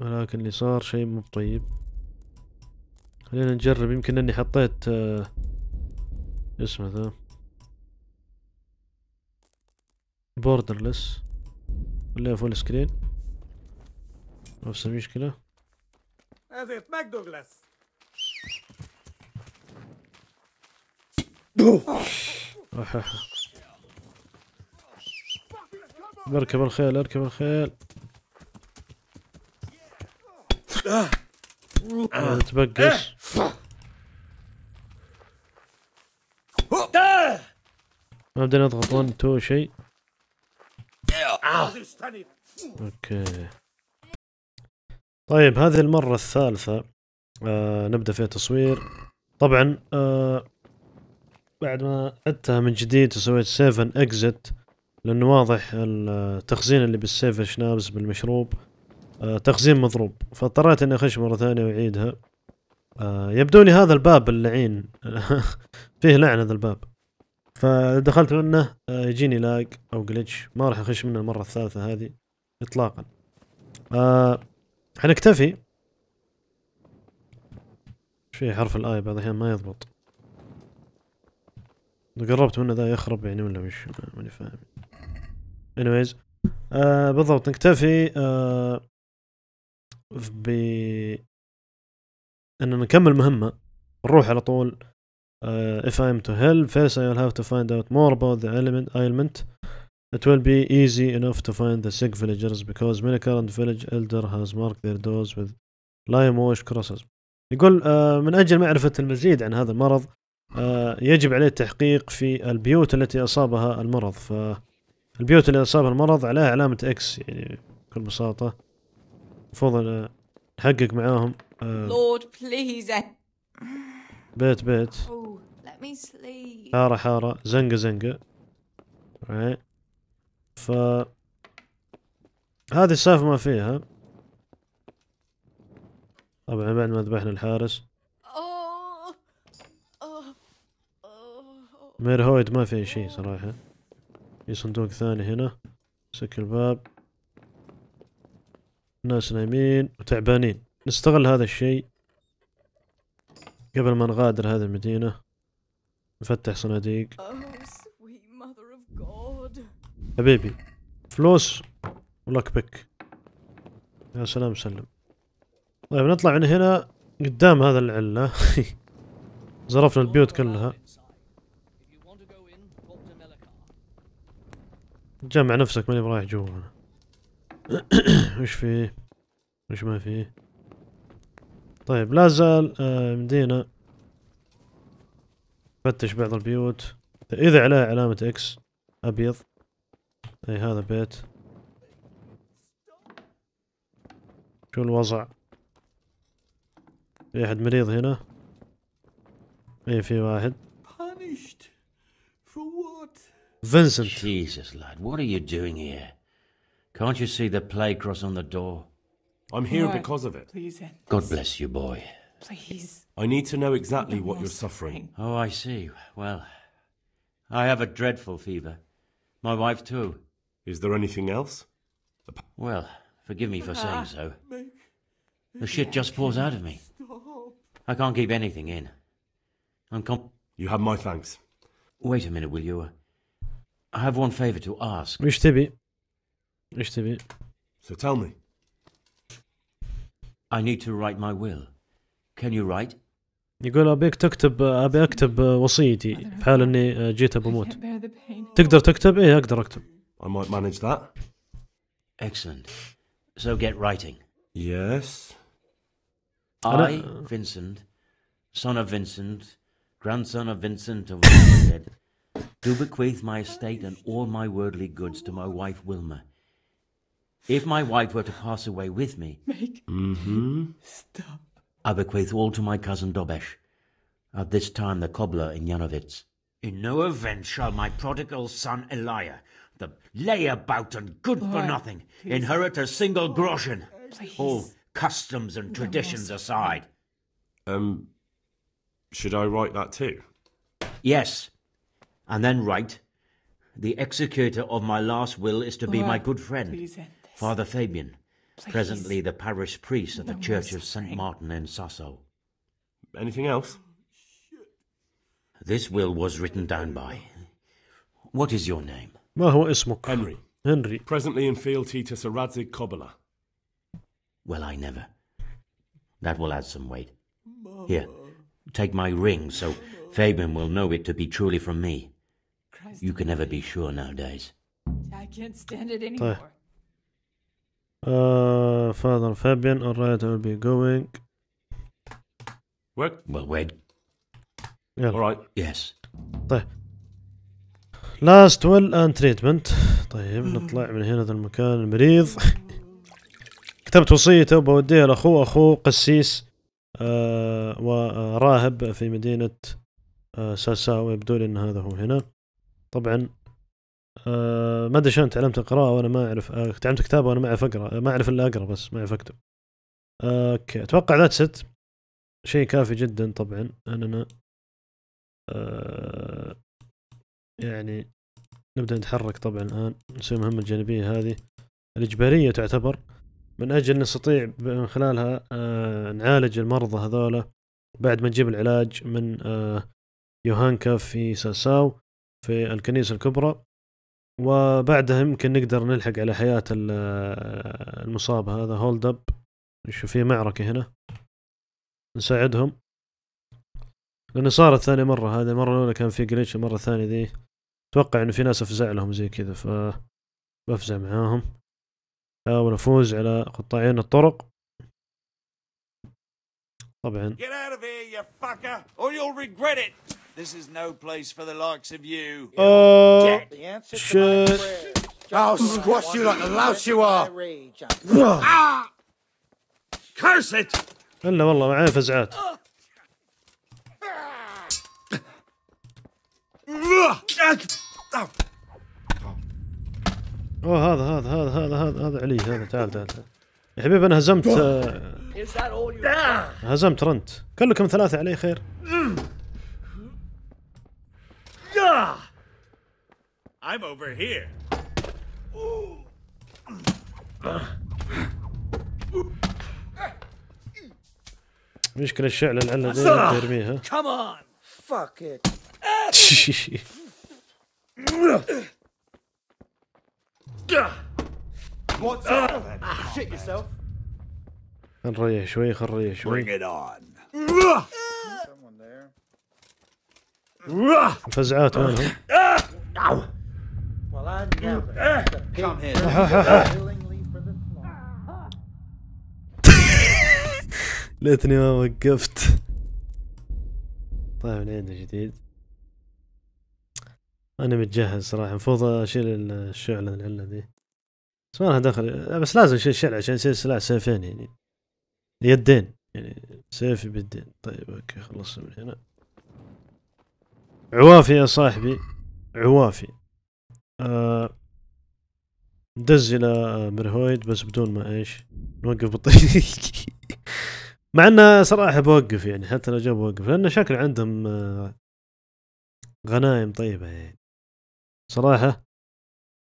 ولكن اللي صار شيء مو طيب خلينا نجرب يمكن اني حطيت آه، اسمه ذا بوردرلس خليها فول سكرين نفس المشكلة ازيت ماك دوغلاس اركب الخيل اركب الخيل تبقش اه. ما بدنا نضغط 1 2 شيء اوكي طيب هذه المرة الثالثة آه نبدأ فيها تصوير طبعا آه بعد ما عدتها من جديد وسويت سيف ان اكزت لانه واضح التخزين اللي بالسيف شنابس بالمشروب آه تخزين مضروب فاضطريت اني اخش مرة ثانية واعيدها آه يبدو لي هذا الباب اللعين فيه لعنة ذا الباب فدخلت منه يجيني آه، لاج او جلتش ما راح اخش منه المره الثالثه هذه اطلاقا أه حنكتفي في حرف الاي بعض الاحيان ما يضبط قربت منه ذا يخرب يعني ولا وش ماني فاهم anyways آه بالضبط نكتفي آه ب اننا نكمل مهمة نروح على طول Uh, if I am to help, first I will have to find out more about the element ailment. It will be easy enough to find the sick villagers because many current village elder has marked their doors with lime crosses. يقول uh, من أجل معرفة المزيد عن هذا المرض uh, يجب عليه التحقيق في البيوت التي أصابها المرض فالبيوت اللي أصابها المرض عليها علامة إكس يعني بكل بساطة المفروض نحقق معاهم Lord, please. بيت بيت oh, حارة حارة زنقة زنقة ف هذه السالفة ما فيها طبعا بعد ما ذبحنا الحارس oh, oh, ميرهويد ما في شيء صراحة في صندوق ثاني هنا سك الباب ناس نايمين وتعبانين نستغل هذا الشيء قبل ما نغادر هذه المدينة نفتح صناديق oh, حبيبي فلوس ولك بك يا سلام سلم طيب نطلع من هنا قدام هذا العلة زرفنا البيوت كلها جمع نفسك ماني برايح جوا انا وش فيه وش ما فيه طيب لا زال آه، مدينة فتش بعض البيوت اذا عليها علامة اكس ابيض اي هذا بيت شو الوضع في احد مريض هنا اي في واحد Vincent. Jesus, lad, what are you doing here? Can't you see the plague cross on the door? I'm here no. because of it. Please end. This. God bless you, boy. Please. I need to know exactly what you're suffering. Oh, I see. Well, I have a dreadful fever. My wife, too. Is there anything else? Well, forgive me for saying so. Ah, the shit just pours out of me. I can't keep anything in. I'm com- You have my thanks. Wait a minute, will you? I have one favor to ask. Which to be. Which to be. So tell me. I need to write my will. Can you write? يقول ابيك تكتب ابي اكتب وصيتي في حال اني جيت بموت. تقدر تكتب؟ ايه اقدر اكتب. I might manage that. Excellent. So get writing. Yes. I, Vincent, son of Vincent, grandson of Vincent of do bequeath my estate and all my worldly goods to my wife Wilma. If my wife were to pass away with me, Meg, mm-hmm. stop. I bequeath all to my cousin Dobesh, at this time the cobbler in Yanovitz. In no event shall my prodigal son Elia, the layabout and good for nothing, inherit a single groschen, please. all customs and traditions no, aside. Um, should I write that too? Yes, and then write. The executor of my last will is to Boy, be my good friend. Please, eh? Father Fabian, Please. presently the parish priest of the Church of St. Martin in Sasso. Anything else? This will was written down by. What is your name? Henry. Henry. Presently in fealty to Sir Radzig Kobola. Well, I never. That will add some weight. Here, take my ring so Fabian will know it to be truly from me. Christ you can never be sure nowadays. I can't stand it anymore. Uh, Father Fabian, all right, I'll be going. Work? Well, wait. يلا. All right. Yes. طيب. Last will and treatment. طيب نطلع من هنا ذا المكان المريض. كتبت وصيته وبوديها لاخوه اخوه قسيس آه وراهب في مدينة آه ساساو يبدو لي ان هذا هو هنا. طبعا آه، ما ادري شلون تعلمت القراءه وانا ما اعرف آه تعلمت كتابه وانا ما اعرف اقرا ما اعرف الا اقرا بس ما اعرف اكتب آه، اوكي اتوقع ذات ست شيء كافي جدا طبعا اننا آه يعني نبدا نتحرك طبعا الان نسوي المهمه الجانبيه هذه الاجباريه تعتبر من اجل نستطيع من خلالها آه نعالج المرضى هذولا بعد ما نجيب العلاج من آه يوهانكا في ساساو في الكنيسه الكبرى وبعدها يمكن نقدر نلحق على حياة المصاب هذا هولد اب نشوف في معركة هنا نساعدهم لأن صارت ثاني مرة هذه المرة الأولى كان في جليتش المرة الثانية ذي أتوقع إنه في ناس أفزع لهم زي كذا ف بفزع معاهم أحاول أفوز على قطاعين الطرق طبعا This is no place for the likes of you. Oh, uh, shit. I'll squash you like the louse you are. ah! Curse it! هلا والله معي فزعات. اوه هذا هذا هذا هذا هذا هذا علي هذا تعال تعال تعال يا حبيبي انا هزمت آه، هزمت رنت كلكم ثلاثه عليه خير mm. Ah! I'm over here. مشكلة الشعلة العلة دائما ترميها. Come on. Fuck it. What's up? Shit yourself. نريح شوي خل نريح شوي. Bring it on. فزعات وينهم؟ آه. ليتني ما وقفت طيب نعيد جديد انا متجهز صراحه المفروض اشيل الشعله العله دي بس ما لها دخل آه، بس لازم اشيل الشعله عشان يصير سلاح سيفين يعني يدين يعني سيف بيدين طيب اوكي خلصنا من هنا عوافي يا صاحبي عوافي آه دز الى مرهويد بس بدون ما ايش نوقف بالطريق مع انه صراحه بوقف يعني حتى لو جاب بوقف لان شكل عندهم آه، غنايم طيبه يعني صراحه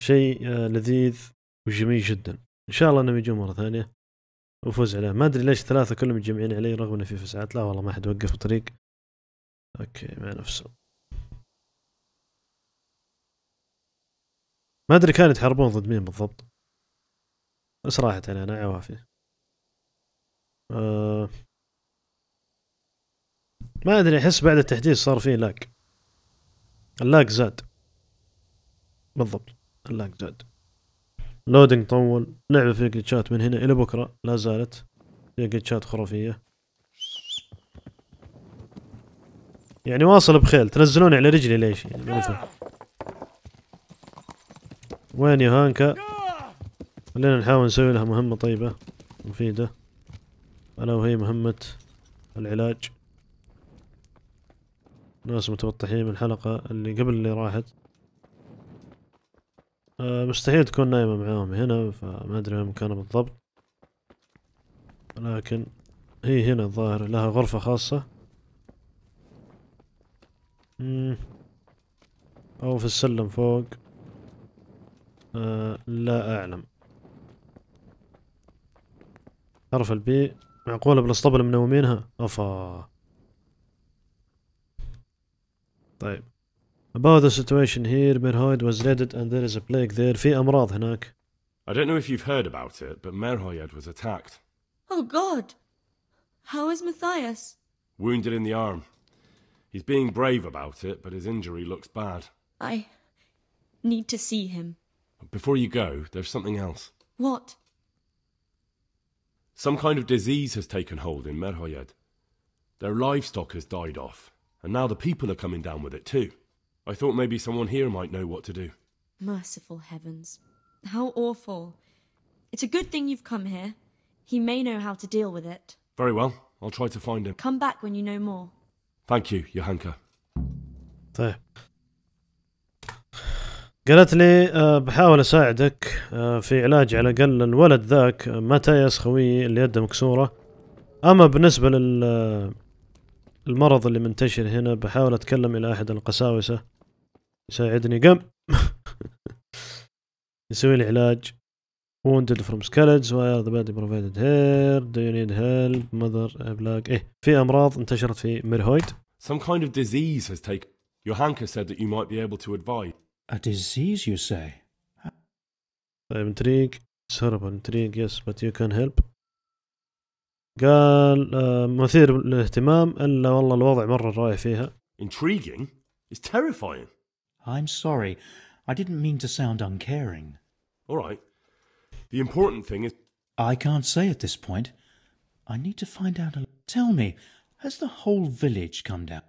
شيء آه، لذيذ وجميل جدا ان شاء الله انهم يجون مره ثانيه وفوز عليه ما ادري ليش ثلاثه كلهم متجمعين علي رغم انه في فسعات لا والله ما حد وقف بالطريق اوكي مع نفسه ما ادري كانوا يتحاربون ضد مين بالضبط بس راحت علينا يعني، عوافي أه ما ادري احس بعد التحديث صار فيه لاك اللاك زاد بالضبط اللاك زاد لودينج طول لعبة في جلتشات من هنا الى بكرة لا زالت في جلتشات خرافية يعني واصل بخيل تنزلوني على رجلي ليش يعني ما وين يا هانكا خلينا نحاول نسوي لها مهمة طيبة مفيدة ألا وهي مهمة العلاج ناس متوطحين من الحلقة اللي قبل اللي راحت أه مستحيل تكون نايمة معاهم هنا فما أدري وين مكانها بالضبط لكن هي هنا الظاهر لها غرفة خاصة أو في السلم فوق لا أعلم حرف البي معقولة بالاسطبل منومينها أفا طيب About the situation here, Merhoid was raided and there is a plague there. في أمراض هناك. I don't know if you've heard about it, but Merhoid was attacked. Oh God! How is Matthias? Wounded in the arm. He's being brave about it, but his injury looks bad. I need to see him. Before you go, there's something else. What? Some kind of disease has taken hold in Merhoyed. Their livestock has died off, and now the people are coming down with it too. I thought maybe someone here might know what to do. Merciful heavens. How awful. It's a good thing you've come here. He may know how to deal with it. Very well. I'll try to find him. Come back when you know more. Thank you, Johanka. There. قالت لي آه، بحاول اساعدك آه، في علاج على الاقل الولد ذاك آه، ماتياس خوي اللي يده مكسوره اما بالنسبه لل المرض اللي منتشر هنا بحاول اتكلم الى احد القساوسه يساعدني قم يسوي لي علاج wounded from skeletons why are the body provided here do you need help mother black ايه في امراض انتشرت في ميرهويد some kind of disease has taken your hanker said that you might be able to advise A disease, you say? I'm intrigued. It's horrible intrigue, yes, but you can help. قال مثير للاهتمام الا والله الوضع مره رايح فيها. Intriguing? It's terrifying. I'm sorry. I didn't mean to sound uncaring. All right. The important thing is. I can't say at this point. I need to find out. A... Tell me, has the whole village come down?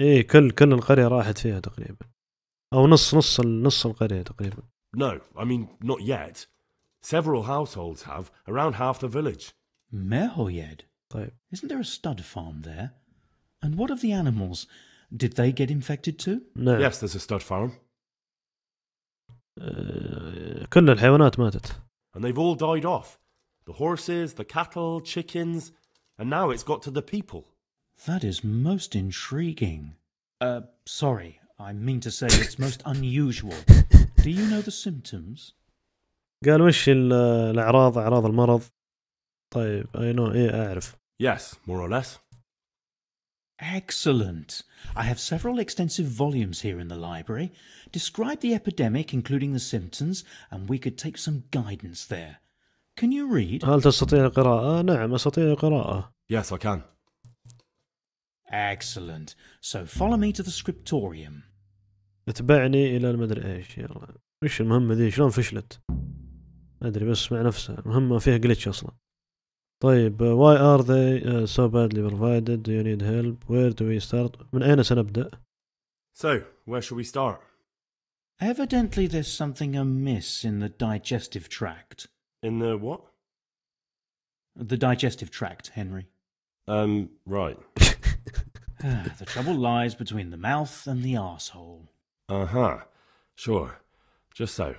إيه كل كل القرية راحت فيها تقريبا. او oh, نص نص نص القريه تقريبا No, I mean not yet. Several households have, around half the village. Merhoyed? Isn't there a stud farm there? And what of the animals? Did they get infected too? No. Yes, there's a stud farm. Uh, كل الحيوانات ماتت And they've all died off. The horses, the cattle, chickens, and now it's got to the people. That is most intriguing. Uh, sorry, I mean to say it's most unusual. Do you know the symptoms? قال وش الأعراض أعراض المرض طيب I know إيه أعرف Yes, more or less. Excellent. I have several extensive volumes here in the library. Describe the epidemic, including the symptoms, and we could take some guidance there. Can you read? هل تستطيع القراءة؟ نعم أستطيع القراءة. Yes, I can. Excellent. So follow me to the scriptorium. اتبعني إلى المدري إيش يلا إيش المهمة ذي شلون فشلت أدري بس مع نفسها المهمة فيها glitch أصلا طيب uh, why are they uh, so badly provided do you need help where do we start من أين سنبدأ So where shall we start Evidently there's something amiss in the digestive tract In the what The digestive tract Henry Um right Ah, the trouble lies between the mouth and the arsehole. Uh huh. Sure. Just so.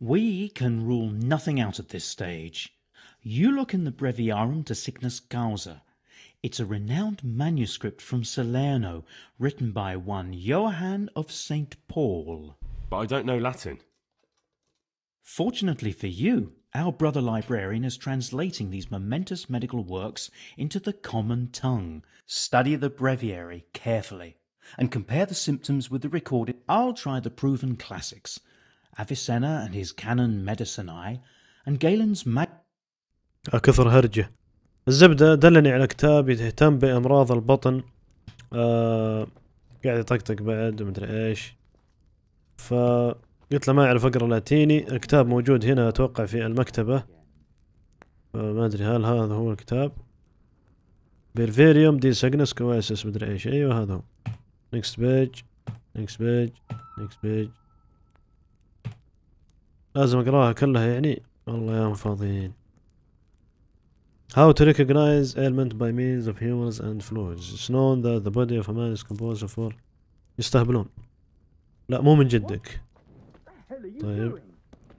We can rule nothing out at this stage. You look in the Breviarum to Cygnus Causa. It's a renowned manuscript from Salerno, written by one Johann of St. Paul. But I don't know Latin. Fortunately for you, our brother librarian is translating these momentous medical works into the common tongue. Study the breviary carefully and compare the symptoms with the recorded. I'll try the proven classics Avicenna and his Canon Medicinae and Galen's Mag. أكثر هرجه الزبدة دلني على كتاب يهتم بامراض البطن آه قاعد يطقطق بعد ومدري ايش ف قلت له ما اعرف اقرا لاتيني الكتاب موجود هنا اتوقع في المكتبة آه، ما ادري هل هذا هو الكتاب بيرفيريوم دي سجنس كويسس مدري ايش ايوه هذا هو نكست بيج نكست بيج نكست بيج لازم اقراها كلها يعني والله يا فاضيين How to recognize ailment by means of humors and fluids. It's known that the body of a man is composed of four. يستهبلون. لا مو من جدك. طيب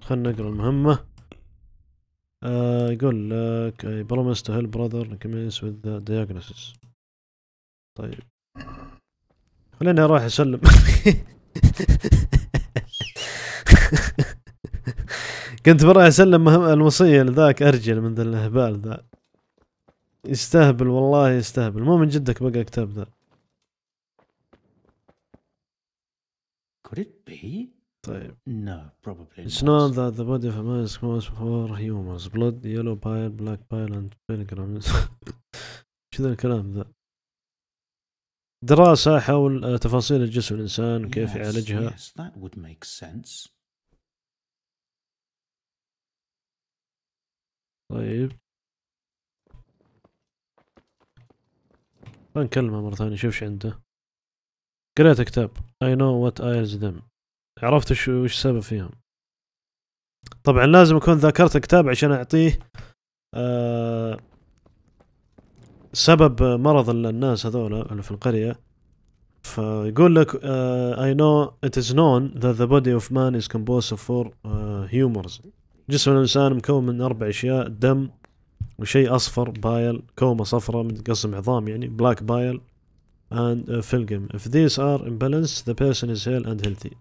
خلنا نقرا المهمة آه يقول لك I promise to help brother commence with the diagnosis طيب خليني اروح اسلم كنت بروح اسلم مهم الوصية لذاك ارجل من ذا الاهبال ذا يستهبل والله يستهبل مو من جدك بقى الكتاب ذا Could it be? طيب no probably it's not that the body of a man is most for humans blood yellow pile black pile and pilgrims شو ذا الكلام ذا دراسة حول تفاصيل الجسم الإنسان وكيف yes, يعالجها yes, that would make sense. طيب نكلمه مرة ثانية شوف ايش عنده قريت كتاب I know what ails them عرفت وش وش السبب فيهم طبعا لازم اكون ذاكرت كتاب عشان اعطيه آه سبب مرض الناس هذول اللي في القرية فيقول لك آه، I know it is known that the body of man is composed of four uh, humors جسم الإنسان مكون من أربع أشياء دم وشيء أصفر بايل كومة صفراء متقسم عظام يعني black bile and uh, filgum if these are imbalanced the person is hale and healthy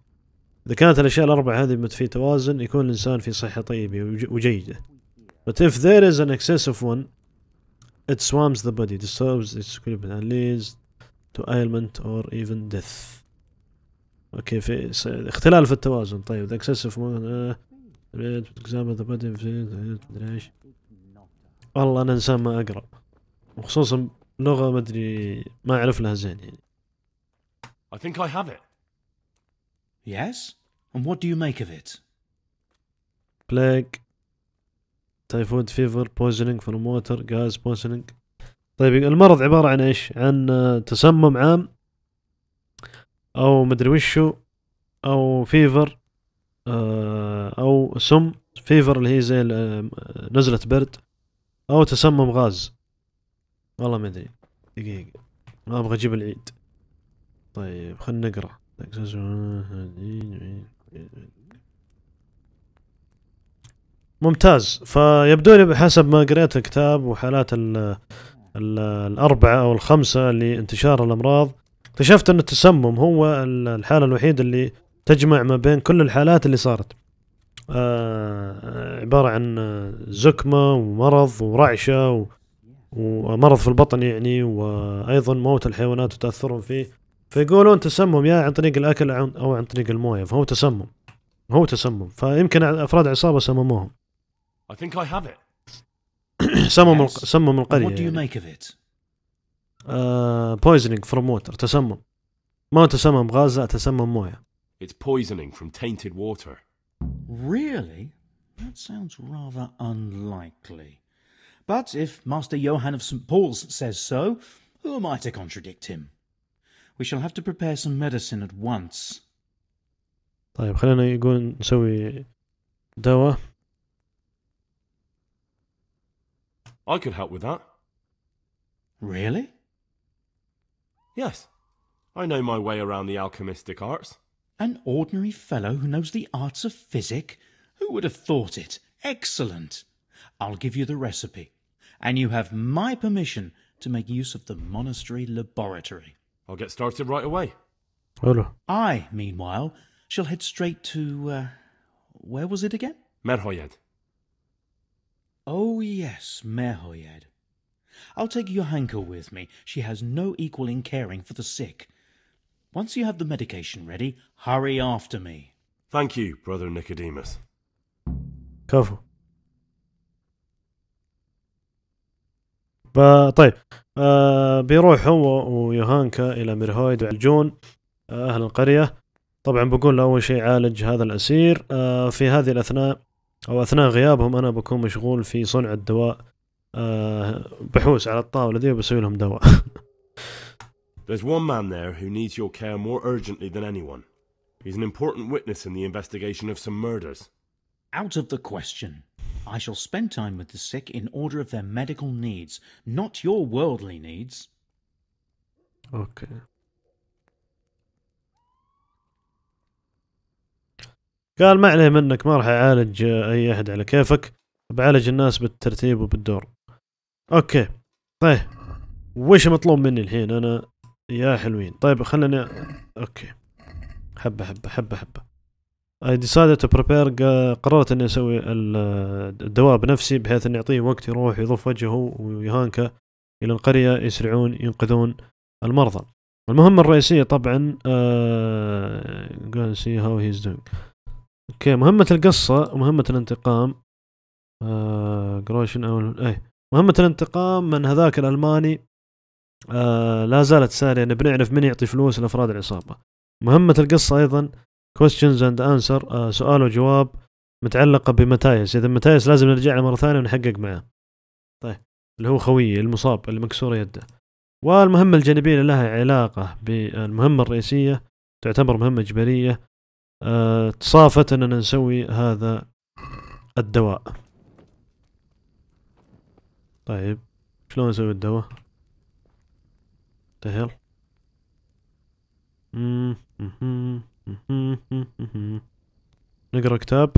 إذا كانت الأشياء الأربع هذه في توازن يكون الإنسان في صحة طيبة وجيدة But if there is an excess of one it swarms the body, disturbs its equilibrium and leads to ailment or even death. اوكي في اختلال في التوازن طيب the excess of one examine the body والله انا انسان ما اقرا وخصوصا لغه ما ادري ما اعرف لها زين يعني I think I have it. Yes? And what do you make of it? Plague, typhoid fever, poisoning from water, gas poisoning. طيب المرض عبارة عن ايش؟ عن آه، تسمم عام او مدري وشو او فيفر آه، او سم فيفر اللي هي زي آه، نزلة برد او تسمم غاز والله ما ادري دقيقة ما ابغى اجيب العيد طيب خلنا نقرا ممتاز فيبدو لي بحسب ما قريت الكتاب وحالات ال الـ الأربعة أو الخمسة لانتشار الأمراض اكتشفت أن التسمم هو الحالة الوحيدة اللي تجمع ما بين كل الحالات اللي صارت آه عبارة عن زكمة ومرض ورعشة ومرض في البطن يعني وأيضا موت الحيوانات وتأثرهم فيه فيقولون تسمم يا عن طريق الاكل او عن طريق المويه فهو تسمم هو تسمم فيمكن افراد عصابه سمموهم I think I have it. سمموا yes. سمموا القريه What do you make of it? بويزنينج فروم ووتر تسمم ما تسمم غاز لا تسمم مويه It's poisoning from tainted water. Really? That sounds rather unlikely. But if Master Johann of St. Paul's says so, who am I to contradict him? We shall have to prepare some medicine at once. طيب خلينا يقول نسوي دواء. I could help with that. Really? Yes. I know my way around the alchemistic arts. An ordinary fellow who knows the arts of physic? Who would have thought it? Excellent. I'll give you the recipe, and you have my permission to make use of the monastery laboratory. I'll get started right away. Hola. I, meanwhile, shall head straight to. Uh, where was it again? Merhoyed. Oh, yes, Merhoyed. I'll take Johanka with me. She has no equal in caring for the sick. Once you have the medication ready, hurry after me. Thank you, Brother Nicodemus. Careful. طيب آه بيروح هو ويوهانكا الى ميرهويد ويعالجون آه اهل القريه طبعا بقول له اول شيء عالج هذا الاسير آه في هذه الاثناء او اثناء غيابهم انا بكون مشغول في صنع الدواء آه بحوس على الطاوله دي وبسوي لهم دواء There's one man there who needs your care more urgently than anyone. He's an important witness in the investigation of some murders. Out of the question. I shall spend time with the sick in order of their medical needs, not your worldly needs. اوكي قال ما عليه منك ما راح اعالج اي احد على كيفك بعالج الناس بالترتيب وبالدور اوكي طيب وش مطلوب مني الحين انا يا حلوين طيب خلني اوكي حبه حبه حبه حبه اي ديسايد تو بريبير قررت اني اسوي الدواء بنفسي بحيث اني اعطيه وقت يروح يضف وجهه ويهانكه الى القريه يسرعون ينقذون المرضى المهمة الرئيسية طبعا آه، قال سي هاو هيز دوينج اوكي مهمة القصة ومهمة الانتقام جروشن او اي مهمة الانتقام من هذاك الالماني آه، لا زالت سارية نبي يعني نعرف من يعطي فلوس لافراد العصابة مهمة القصة ايضا كويستشنز اند انسر سؤال وجواب متعلقه بمتايس اذا متايس لازم نرجع له مره ثانيه ونحقق معه طيب اللي هو خويي المصاب اللي مكسور يده والمهمة الجانبية اللي لها علاقة بالمهمة الرئيسية تعتبر مهمة إجبارية أه تصافت أننا نسوي هذا الدواء طيب شلون نسوي الدواء تهل نقرا كتاب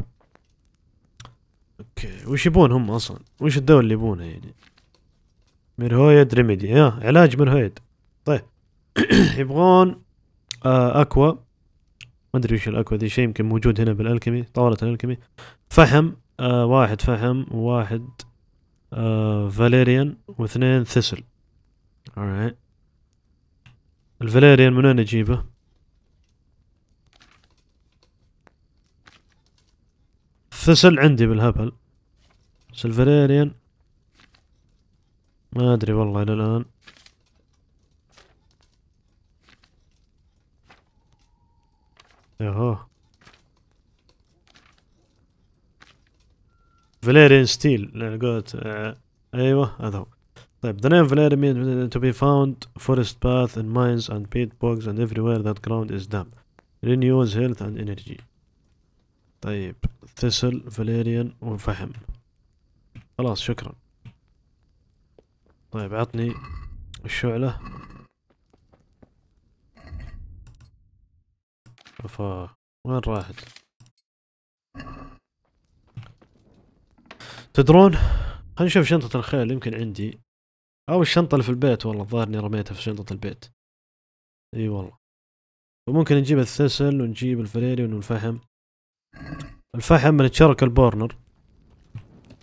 اوكي وش يبون هم اصلا وش الدول اللي يبونه يعني ميرهويد ريميدي يا آه، علاج ميرهويد طيب يبغون آه اكوا ما ادري وش الاكوا ذي شيء يمكن موجود هنا بالالكيمي طاولة الالكيمي فحم آه واحد فحم وواحد آه فاليريان واثنين ثسل alright الفاليريان من وين اجيبه؟ فسل عندي بالهبل سلفريريان ما ادري والله الى الان يهو فاليريان ستيل قلت ايوه هذا هو طيب the name Valerian means to be found forest path and mines and peat bogs and everywhere that ground is damp renews health and energy طيب ثسل فاليريان وفحم خلاص شكرا طيب عطني الشعلة أفا وين راحت تدرون خلينا نشوف شنطة الخيل يمكن عندي أو الشنطة اللي في البيت والله الظاهر إني رميتها في شنطة البيت إي والله وممكن نجيب الثسل ونجيب الفليريون والفحم الفحم من الشركة البورنر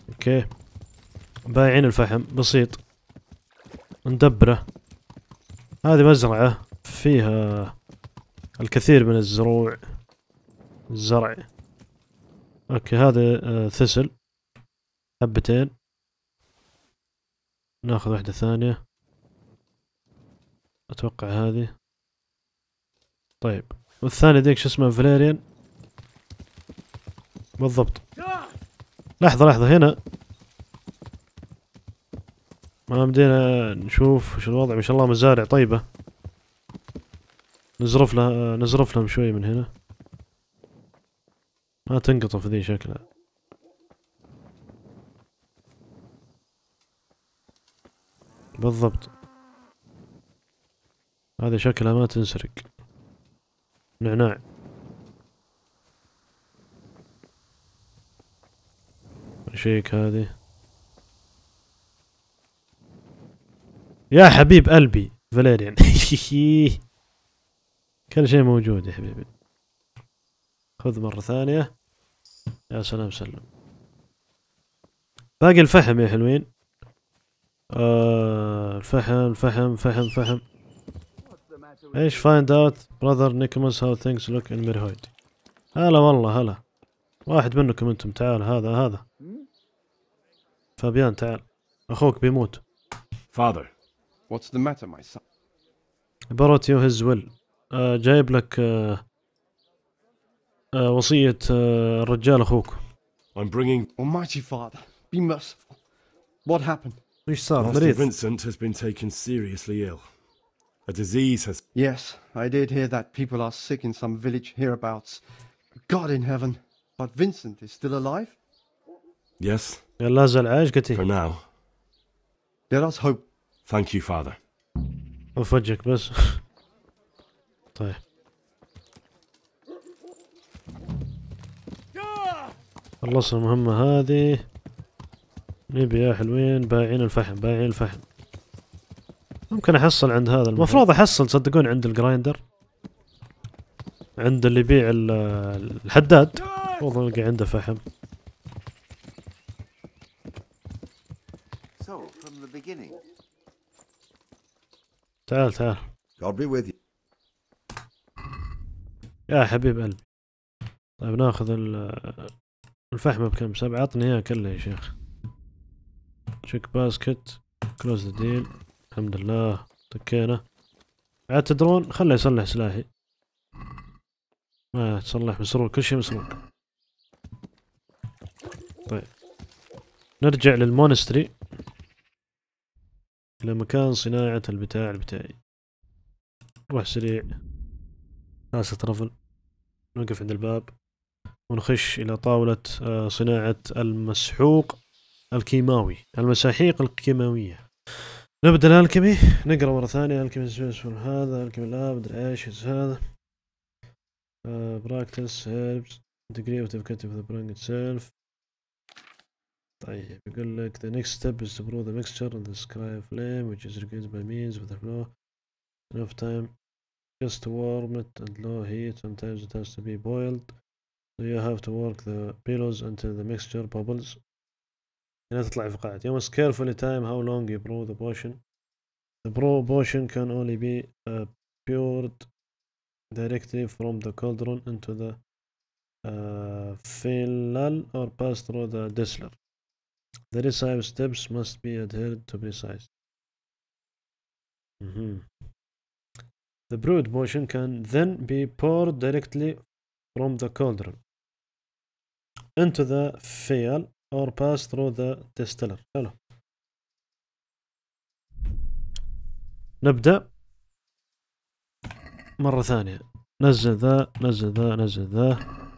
اوكي بايعين الفحم بسيط ندبره هذه مزرعة فيها الكثير من الزروع الزرع اوكي هذا آه، ثسل حبتين ناخذ واحدة ثانية اتوقع هذه طيب والثانية ذيك شو اسمه فليريان بالضبط لحظة لحظة هنا ما بدينا نشوف شو الوضع ما شاء الله مزارع طيبة نزرف لها نزرف لهم شوي من هنا ما تنقطف ذي شكلها بالضبط هذا شكلها ما تنسرق نعناع شيك هذه يا حبيب قلبي فاليريان كل شيء موجود يا حبيبي خذ مرة ثانية يا سلام سلم باقي الفحم يا حلوين آه الفحم فحم فحم فحم ايش فايند اوت براذر نيكوماس هاو ثينكس لوك ان ميرهويد هلا والله هلا واحد منكم انتم تعال هذا هذا فابيان تعال اخوك بيموت Father, what's the matter, my son? Borrowed you his جايب لك uh, uh, وصية uh, الرجال أخوك. I'm bringing. Almighty Father, be merciful. What happened? إيش صار؟ مريض. Vincent has been taken seriously ill. A disease has. Yes, I did hear that people are sick in some village hereabouts. God in heaven. But Vincent is still alive? Yes? Allah soll kati. For now. Let us hope. Thank you, Father. وفجك بس طيب خلصنا المهمة هذه نبي يا حلوين بايعين الفحم بايعين الفحم ممكن احصل عند هذا المفروض احصل صدقون عند الجرايندر عند اللي يبيع الحداد المفروض القى عنده فحم beginning. تعال تعال. God be with you. يا حبيب قلبي. طيب ناخذ الفحمة بكم سبعة عطني اياها كلها يا شيخ. تشيك باسكت كلوز ذا ديل الحمد لله طكينا. عاد تدرون خله يصلح سلاحي. ما آه، تصلح مسروق كل شيء مسروق. طيب. نرجع للمونستري إلى مكان صناعة البتاع البتاعي نروح سريع كاسة رفل نوقف عند الباب ونخش إلى طاولة آه، صناعة المسحوق الكيماوي المساحيق الكيماوية نبدأ الألكمي نقرأ مرة ثانية الكيمي هذا الكيمي الآب ايش هذا براكتس آه، هيربز degree of difficulty of the itself طيب يقول لك the next step is to brew the mixture in the sky flame which is reduced by means of the flow enough time just to warm it and low heat sometimes it has to be boiled so you have to work the pillows until the mixture bubbles هنا تطلع في قاعدة you must carefully time how long you brew the potion the brew potion can only be uh, poured directly from the cauldron into the uh, filal or pass through the distiller The recipe steps must be adhered to precise. Mm -hmm. The brewed potion can then be poured directly from the cauldron into the phial or pass through the distiller. حلو. نبدأ مرة ثانية نزل ذا نزل ذا نزل ذا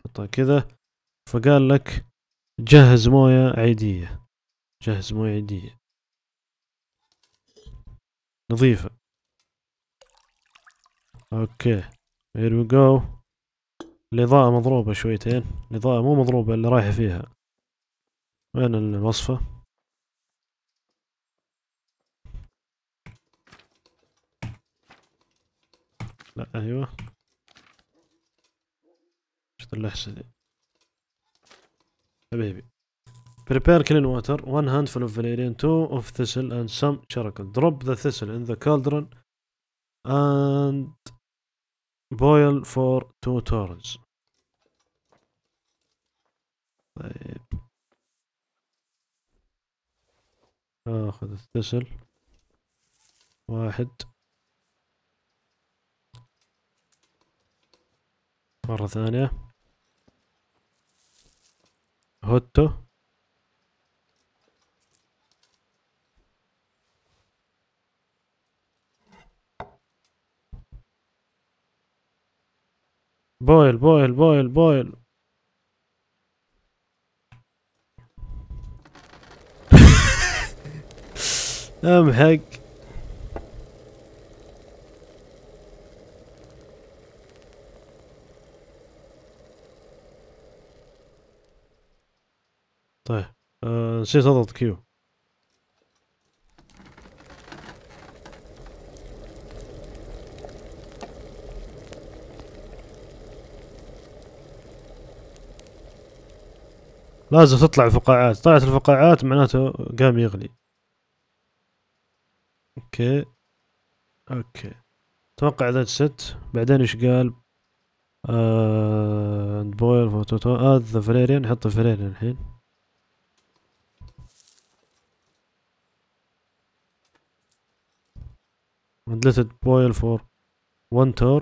حطها كذا فقال لك جهز موية عيدية جهز موية نظيفة اوكي هير وي جو الإضاءة مضروبة شويتين الإضاءة مو مضروبة اللي رايحة فيها وين الوصفة لا ايوه شو اللحسة دي حبيبي Prepare clean water, one handful of valerian, two of thistle and some charcoal. Drop the thistle in the cauldron and boil for two turns. طيب اخذ الثسل واحد مرة ثانية هوتو بويل بويل بويل بويل امحق طيب آه، نسيت أه اضغط كيو لازم تطلع الفقاعات طلعت الفقاعات معناته قام يغلي اوكي اوكي اتوقع ذات ست بعدين ايش قال اند بويل فوتوتو اد ذا فاليريان نحط الفاليريان الحين and let it boil for one tour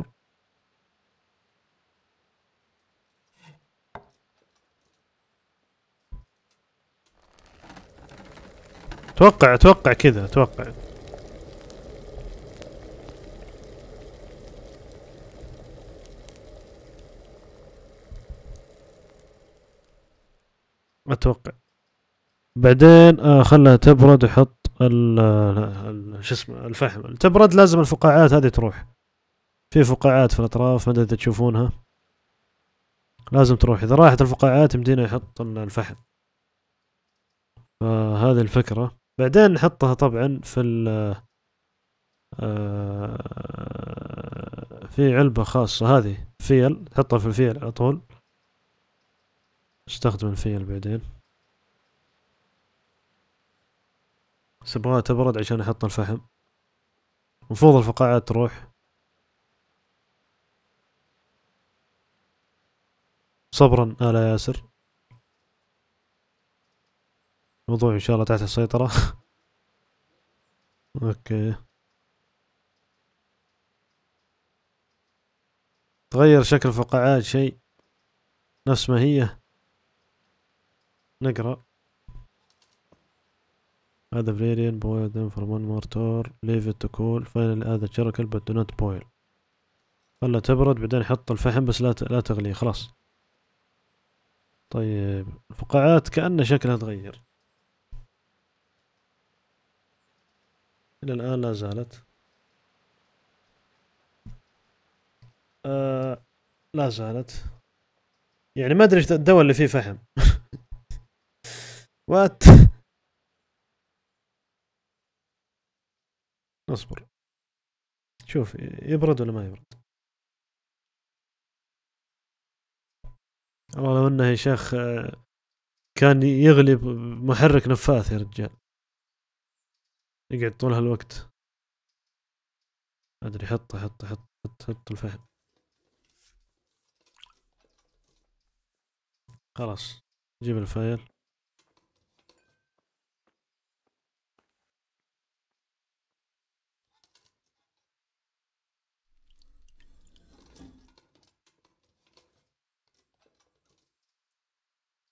اتوقع اتوقع كذا اتوقع اتوقع بعدين آه خلها تبرد وحط ال شو اسمه الفحم تبرد لازم الفقاعات هذه تروح في فقاعات في الاطراف ما ادري اذا تشوفونها لازم تروح اذا راحت الفقاعات يمدينا يحط الفحم فهذه الفكره بعدين نحطها طبعا في ال آه، في علبة خاصة هذه فيل نحطها في الفيل على طول استخدم الفيل بعدين بس ابغاها تبرد عشان احط الفحم المفروض الفقاعات تروح صبرا آل ياسر الموضوع ان شاء الله تحت السيطرة اوكي تغير شكل الفقاعات شيء نفس ما هي نقرأ هذا فليريان بويل دم فرمان مارتور ليف كول فاينل هذا تشركل بد دونت بويل خلها تبرد بعدين حط الفحم بس لا لا تغليه خلاص طيب الفقاعات كأن شكلها تغير إلى الآن لا زالت آه لا زالت يعني ما أدري الدواء اللي فيه فحم وات اصبر شوف يبرد ولا ما يبرد والله لو انه يا شيخ آه، كان يغلي محرك نفاث يا رجال يقعد طول هالوقت ادري حط حط حط حط حط الفحم خلاص جيب الفايل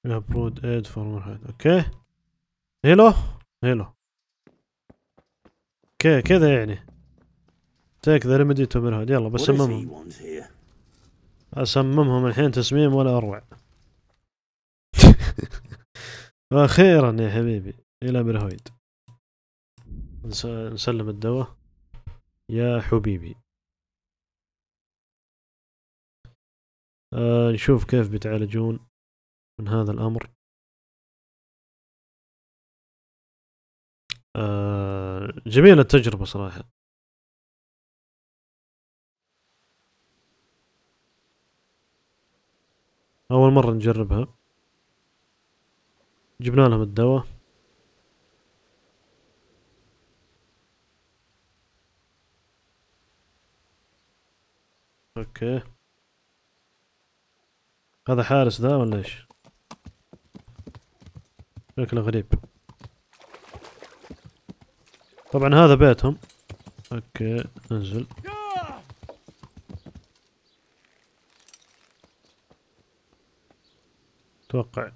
ابرود اد فور اوكي هيلو هيلو اوكي كذا يعني تيك ذا ريميدي تو ميرهاد يلا بسممهم اسممهم الحين تسميم ولا اروع واخيرا يا حبيبي الى مرهويد نسلم الدواء يا حبيبي آه نشوف كيف بيتعالجون من هذا الامر آه، جميلة التجربة صراحة أول مرة نجربها جبنا لهم الدواء اوكي هذا حارس ذا ولا ايش؟ شكله غريب طبعا هذا بيتهم اوكي انزل اتوقع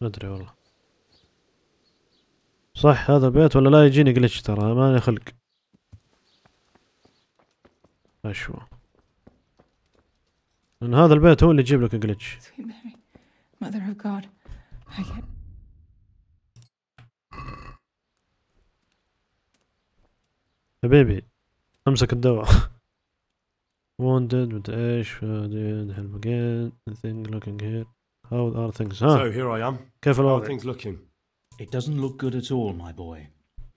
ما ادري والله صح هذا بيت ولا لا يجيني جلتش ترى ماني خلق اشوى لان هذا البيت هو اللي يجيب لك جلتش Mother of God, I can't. حبيبي امسك الدواء Wounded with Ash in help again. Thing looking here. How are things? Huh? So here I am. Careful How are things looking? It doesn't look good at all, my boy.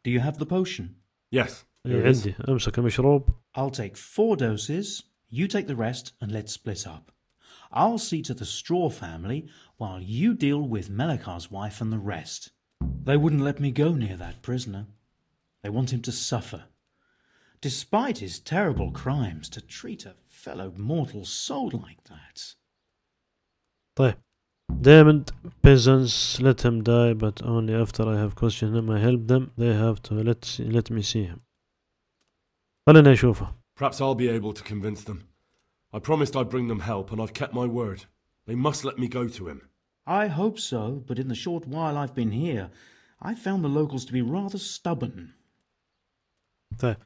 Do you have the potion? Yes. عندي امسك المشروب. I'll take four doses. You take the rest and let's split up. I'll see to the Straw family while you deal with Melikar's wife and the rest. They wouldn't let me go near that prisoner. They want him to suffer despite his terrible crimes, to treat a fellow mortal soul like that. طيب Damned peasants, let him die, but only after I have questioned him, I help them. They have to let let me see him. خلينا نشوفه. Perhaps I'll be able to convince them. I promised I'd bring them help, and I've kept my word. They must let me go to him. I hope so, but in the short while I've been here, I've found the locals to be rather stubborn. طيب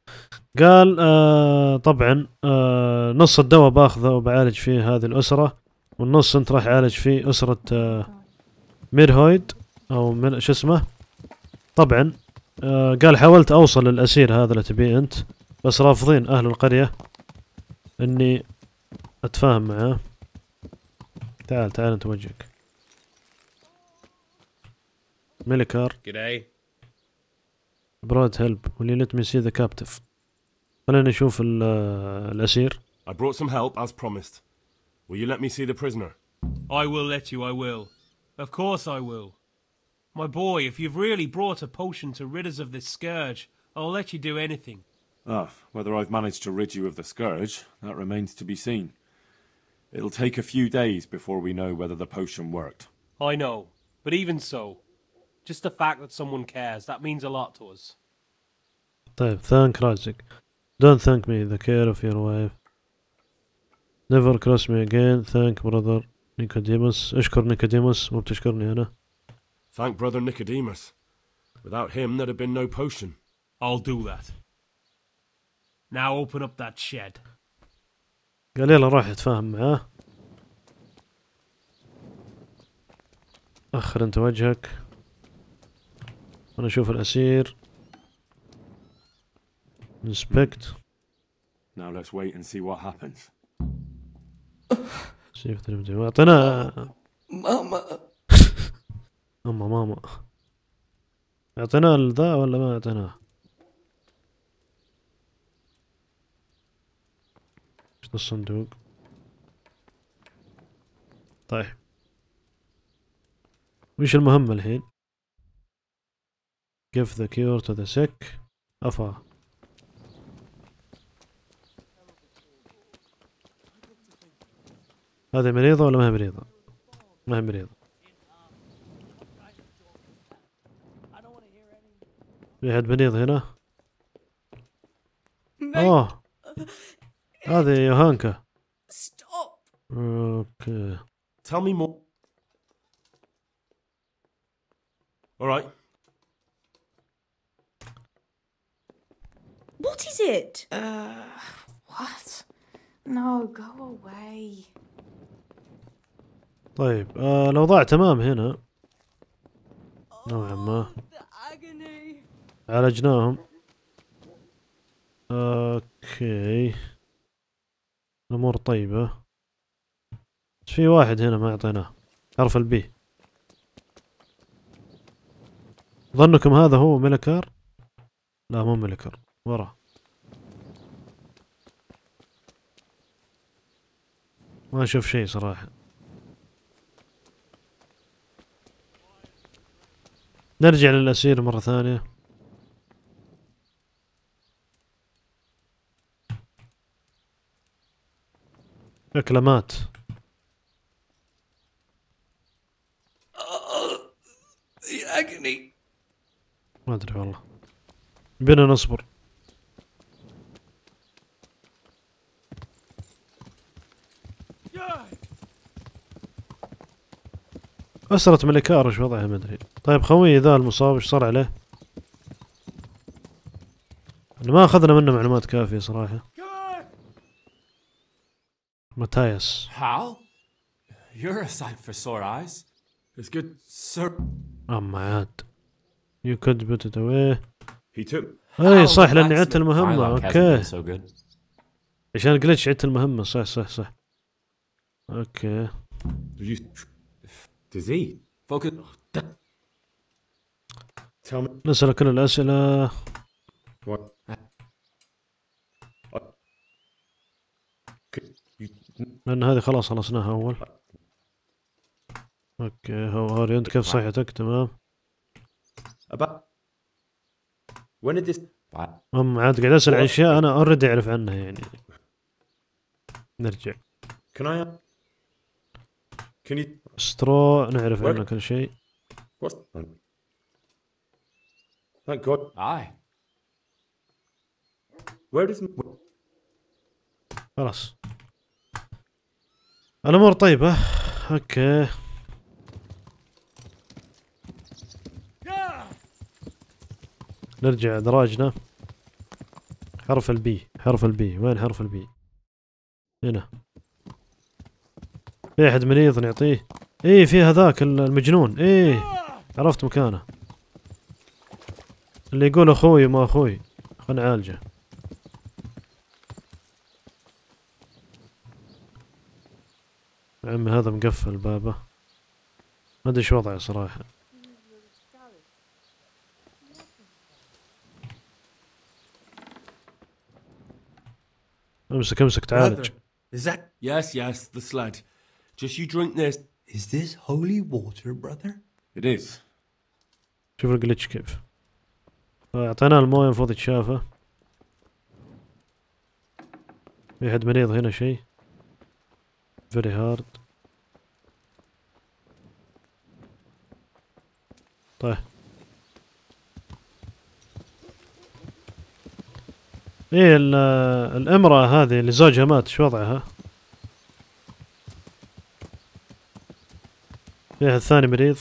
قال آه طبعا آه نص الدواء باخذه وبعالج فيه هذه الاسره والنص انت راح عالج فيه اسره آه ميرهويد او من شو اسمه طبعا آه قال حاولت اوصل للاسير هذا اللي تبيه انت بس رافضين اهل القريه اني اتفاهم معاه تعال تعال انت وجهك ملكار Brought help. will you let me see the captive خلينا نشوف الأسير I brought some help as promised will you let me see the prisoner I will let you I will of course I will my boy if you've really brought a potion to rid us of this scourge I'll let you do anything Ah, whether I've managed to rid you of the scourge, that remains to be seen. It'll take a few days before we know whether the potion worked. I know, but even so, just the fact that someone cares, that means a lot to us. Dave, thank Isaac. Don't thank me, the care of your wife. Never cross me again, thank brother Nicodemus. اشكر Nicodemus, مو بتشكرني أنا. Thank brother Nicodemus. Without him there'd have been no potion. I'll do that. Now open up that shed. قال يلا راح يتفاهم معاه. أخر أنت وجهك. انا اشوف الاسير inspect now let's wait and see what happens ترى تلمتي اعطينا ماما ماما ماما اعطينا الذا ولا ما اعطيناه الصندوق طيب وش المهمة الحين Give the cure to the sick. أفا هذه مريضة ولا ما هي مريضة؟ ما هي مريضة في أحد مريض هنا؟ أوه هذه يوهانكا اوكي Tell me more. All right. it. Uh, what? No, go away. طيب آه الأوضاع تمام هنا نوعا oh, ما عالجناهم اوكي الامور طيبة بس في واحد هنا ما اعطيناه حرف البي ظنكم هذا هو ميلكار لا مو ميلكار وراه ما أشوف شيء صراحة نرجع للأسير مرة ثانية اكلمات مات ما أدري والله بينا نصبر أسرة من وش وضعها ما أدري طيب خوي ذا المصاب وش صار عليه؟ ما أخذنا منه معلومات كافية صراحة Matthias. هاو؟ You're a sight for sore eyes. It's good, sir. أما عاد. You could put it away. He took. اي صح لاني عدت المهمة اوكي. عشان جلتش عدت المهمة صح صح صح. اوكي. Disease. نسأل كل الأسئلة. لأن هذه خلاص خلصناها أول. اوكي هاو هاري انت كيف صحتك تمام ابا وين ديس ام عاد قاعد اسال عن اشياء انا اوريدي اعرف عنها يعني نرجع I? Can you? سترو نعرف عنه كل شيء خلاص الامور طيبة اوكي نرجع دراجنا حرف البي حرف البي وين حرف البي هنا في احد مريض نعطيه ايه في هذاك المجنون ايه عرفت مكانه اللي يقول اخوي ما اخوي خلنا نعالجه عمي هذا مقفل بابه ما ادري شو وضعه صراحه امسك امسك تعالج Is that? Yes, yes, the sled. Just you drink this. Is this holy water, brother? It is. شوف الجلتش كيف. اعطينا المويه المفروض يتشافى. في حد مريض هنا شيء. Very hard. طيب. ايه آه، الامرأة هذه اللي زوجها مات شو وضعها؟ فيها الثاني مريض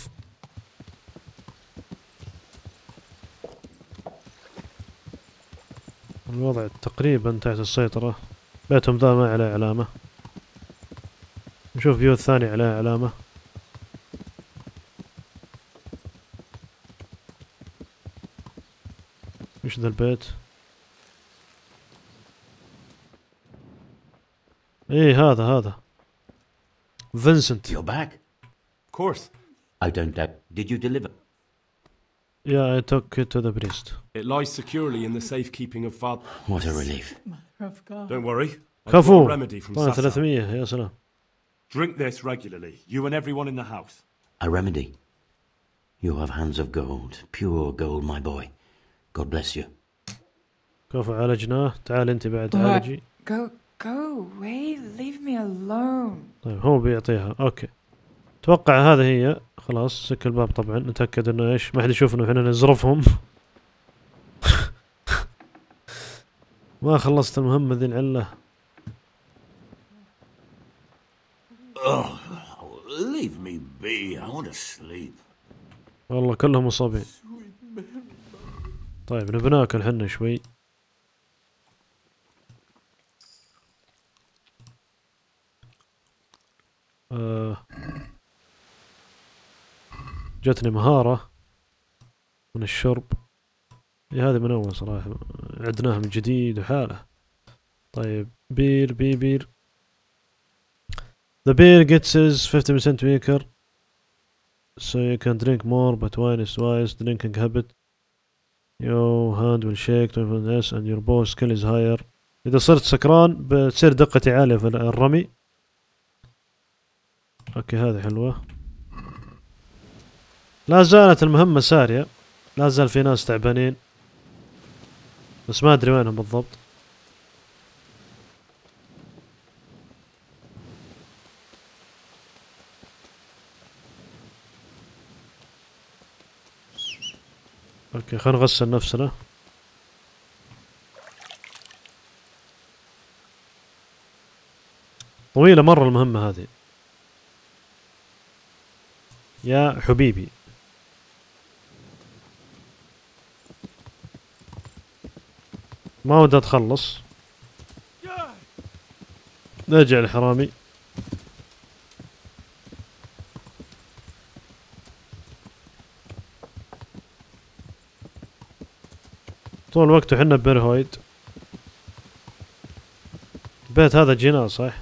الوضع تقريبا تحت السيطرة بيتهم ذا ما عليه علامة نشوف بيوت الثاني عليها علامة وش ذا البيت ايه هذا هذا فينسنت You're back. course. I don't doubt. Did you deliver? Yeah, I took it to the priest. It lies securely in the safekeeping of Father. What a relief. Don't worry. Careful. remedy from Sasa. Drink this regularly, you and everyone in the house. A remedy? You have hands of gold, pure gold, my boy. God bless you. go go away leave me alone okay. اتوقع هذا هي خلاص سك الباب طبعا نتاكد انه ايش ما حد يشوفنا احنا نزرفهم ما خلصت المهمه ذي العله والله كلهم مصابين. طيب نبناكل حنا شوي. جتني مهارة من الشرب إيه هذه من أول صراحة عدناها من جديد وحالة طيب بير بي بير The beer gets is 50% weaker so you can drink more but wine is wise drinking habit your hand will shake 20% less and your bow skill is higher إذا صرت سكران بتصير دقتي عالية في الرمي اوكي هذه حلوة لا زالت المهمة سارية لا زال في ناس تعبانين بس ما ادري وينهم بالضبط اوكي خلينا نغسل نفسنا طويلة مرة المهمة هذه يا حبيبي ما ودي اتخلص نرجع الحرامي طول الوقت وحنا ببرهويد البيت هذا جينا صح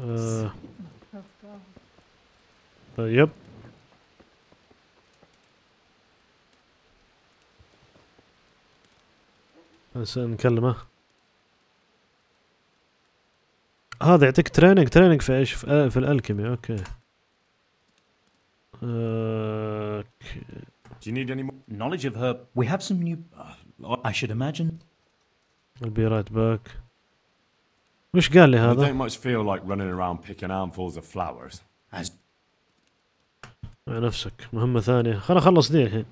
آه. يب بس نكلمه هذا يعطيك تريننج تريننج في ايش في, في الالكيمي اوكي اوكي Do you need any more knowledge of her? We have some new. Uh, I should imagine. I'll be right back. وش قال لي هذا؟ I don't much feel like running around picking armfuls of flowers. As... نفسك مهمة ثانية خلنا نخلص دي الحين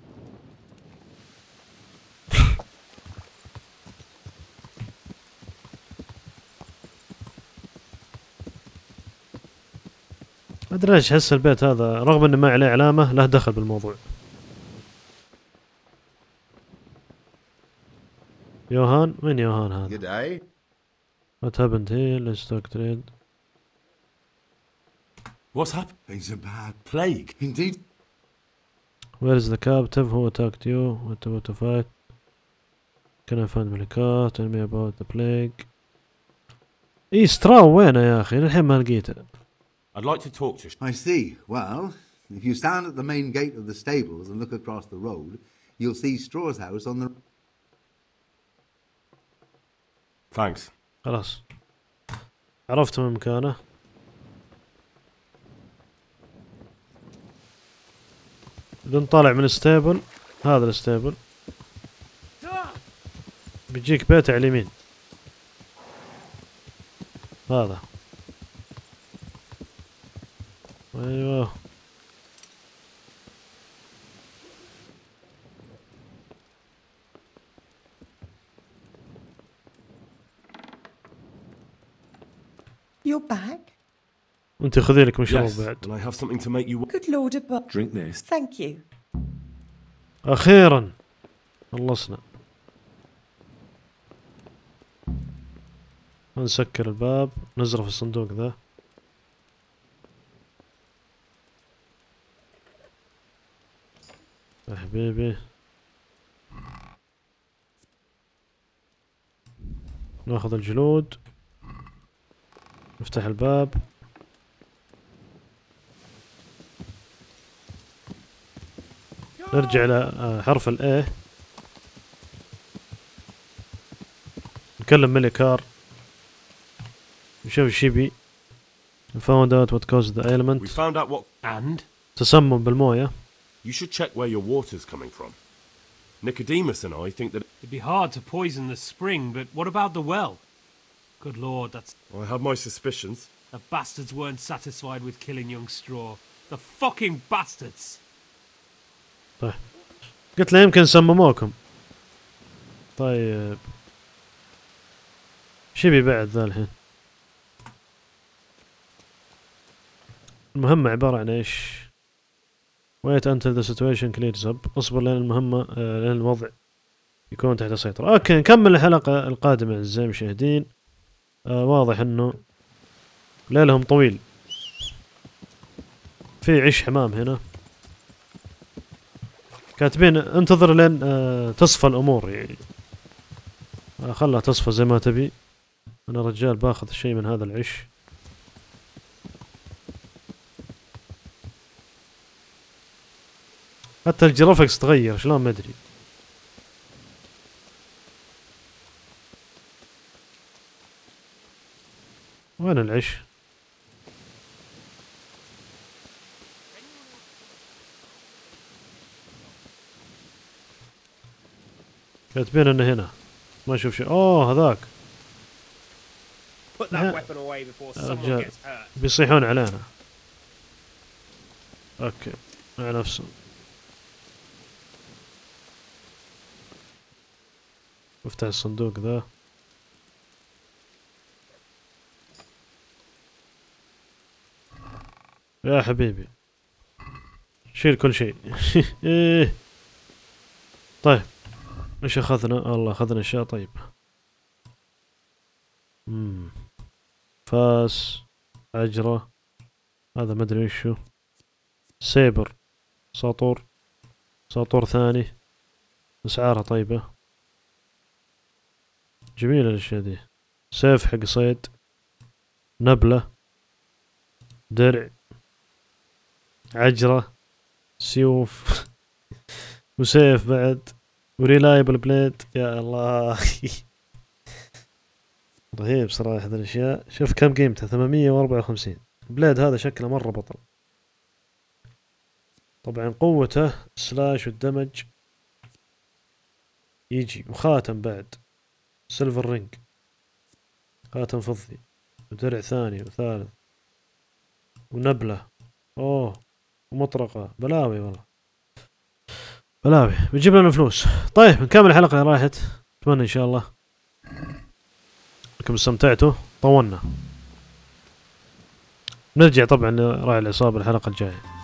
ما ادري ليش احس البيت هذا رغم انه ما عليه علامه له دخل بالموضوع يوهان من يوهان هذا؟ جود اي وات هابند هير ليتس توك تريد What's happened? He's a bad plague, indeed. Where is the captive who attacked you? What about the fight? Can I find Malika? Tell me about the plague. إيه وينه يا أخي؟ الحين ما لقيته. I'd like to talk to. I see. Well, if you stand at the main gate of the stables and look across the road, you'll see Straw's house on the. Thanks. خلاص عرفت من مكانه بنطلع من الستيبل هذا الستيبل بيجيك بيت على اليمين هذا ايوه You're back? وانت خذي لك مشروب بعد. I have something to make you Good lord above. Drink this. Thank you. اخيرا خلصنا. نسكر الباب نزرف الصندوق ذا. يا حبيبي ناخذ الجلود نفتح الباب نرجع لحرف آه، A نكلم مليكار نشوف ايش يبي found out what caused the ايلمنت we found out what and تسمم بالمويه you should check where your water's coming from. Nicodemus and I think that... It'd be hard to poison the spring, but what about the well? Good lord, that's... I have my suspicions. The bastards weren't satisfied with killing young Straw. The fucking bastards! طيب قلت له يمكن سمموكم طيب شو بيبعد بعد ذا الحين المهمة عبارة عن ايش wait until the situation clears up اصبر لين المهمة آه، لين الوضع يكون تحت السيطرة اوكي نكمل الحلقة القادمة اعزائي المشاهدين آه واضح انه ليلهم طويل في عش حمام هنا كاتبين انتظر لين آه تصفى الامور يعني آه خلها تصفى زي ما تبي انا رجال باخذ شيء من هذا العش حتى الجرافكس تغير شلون ما ادري وين العش كاتبين انه هنا ما اشوف شيء اوه هذاك بيصيحون علينا اوكي على نفسهم وافتح الصندوق ذا يا حبيبي شيل كل شيء إيه. طيب ايش اخذنا الله اخذنا اشياء طيب مم. فاس عجرة هذا ما ادري وشو سيبر ساطور ساطور ثاني اسعارها طيبة جميلة الأشياء دي سيف حق صيد نبلة درع عجرة سيوف وسيف بعد وريلايبل بليد يا الله رهيب صراحة هذه الأشياء شوف كم قيمتها ثمانمية وأربعة وخمسين بليد هذا شكله مرة بطل طبعا قوته سلاش والدمج يجي وخاتم بعد سيلفر رينج خاتم فضي ودرع ثاني وثالث ونبلة اوه ومطرقة بلاوي والله بلاوي بتجيب لنا فلوس طيب نكمل الحلقة اللي راحت اتمنى ان شاء الله انكم استمتعتوا طولنا نرجع طبعا راعي العصابة الحلقة الجاية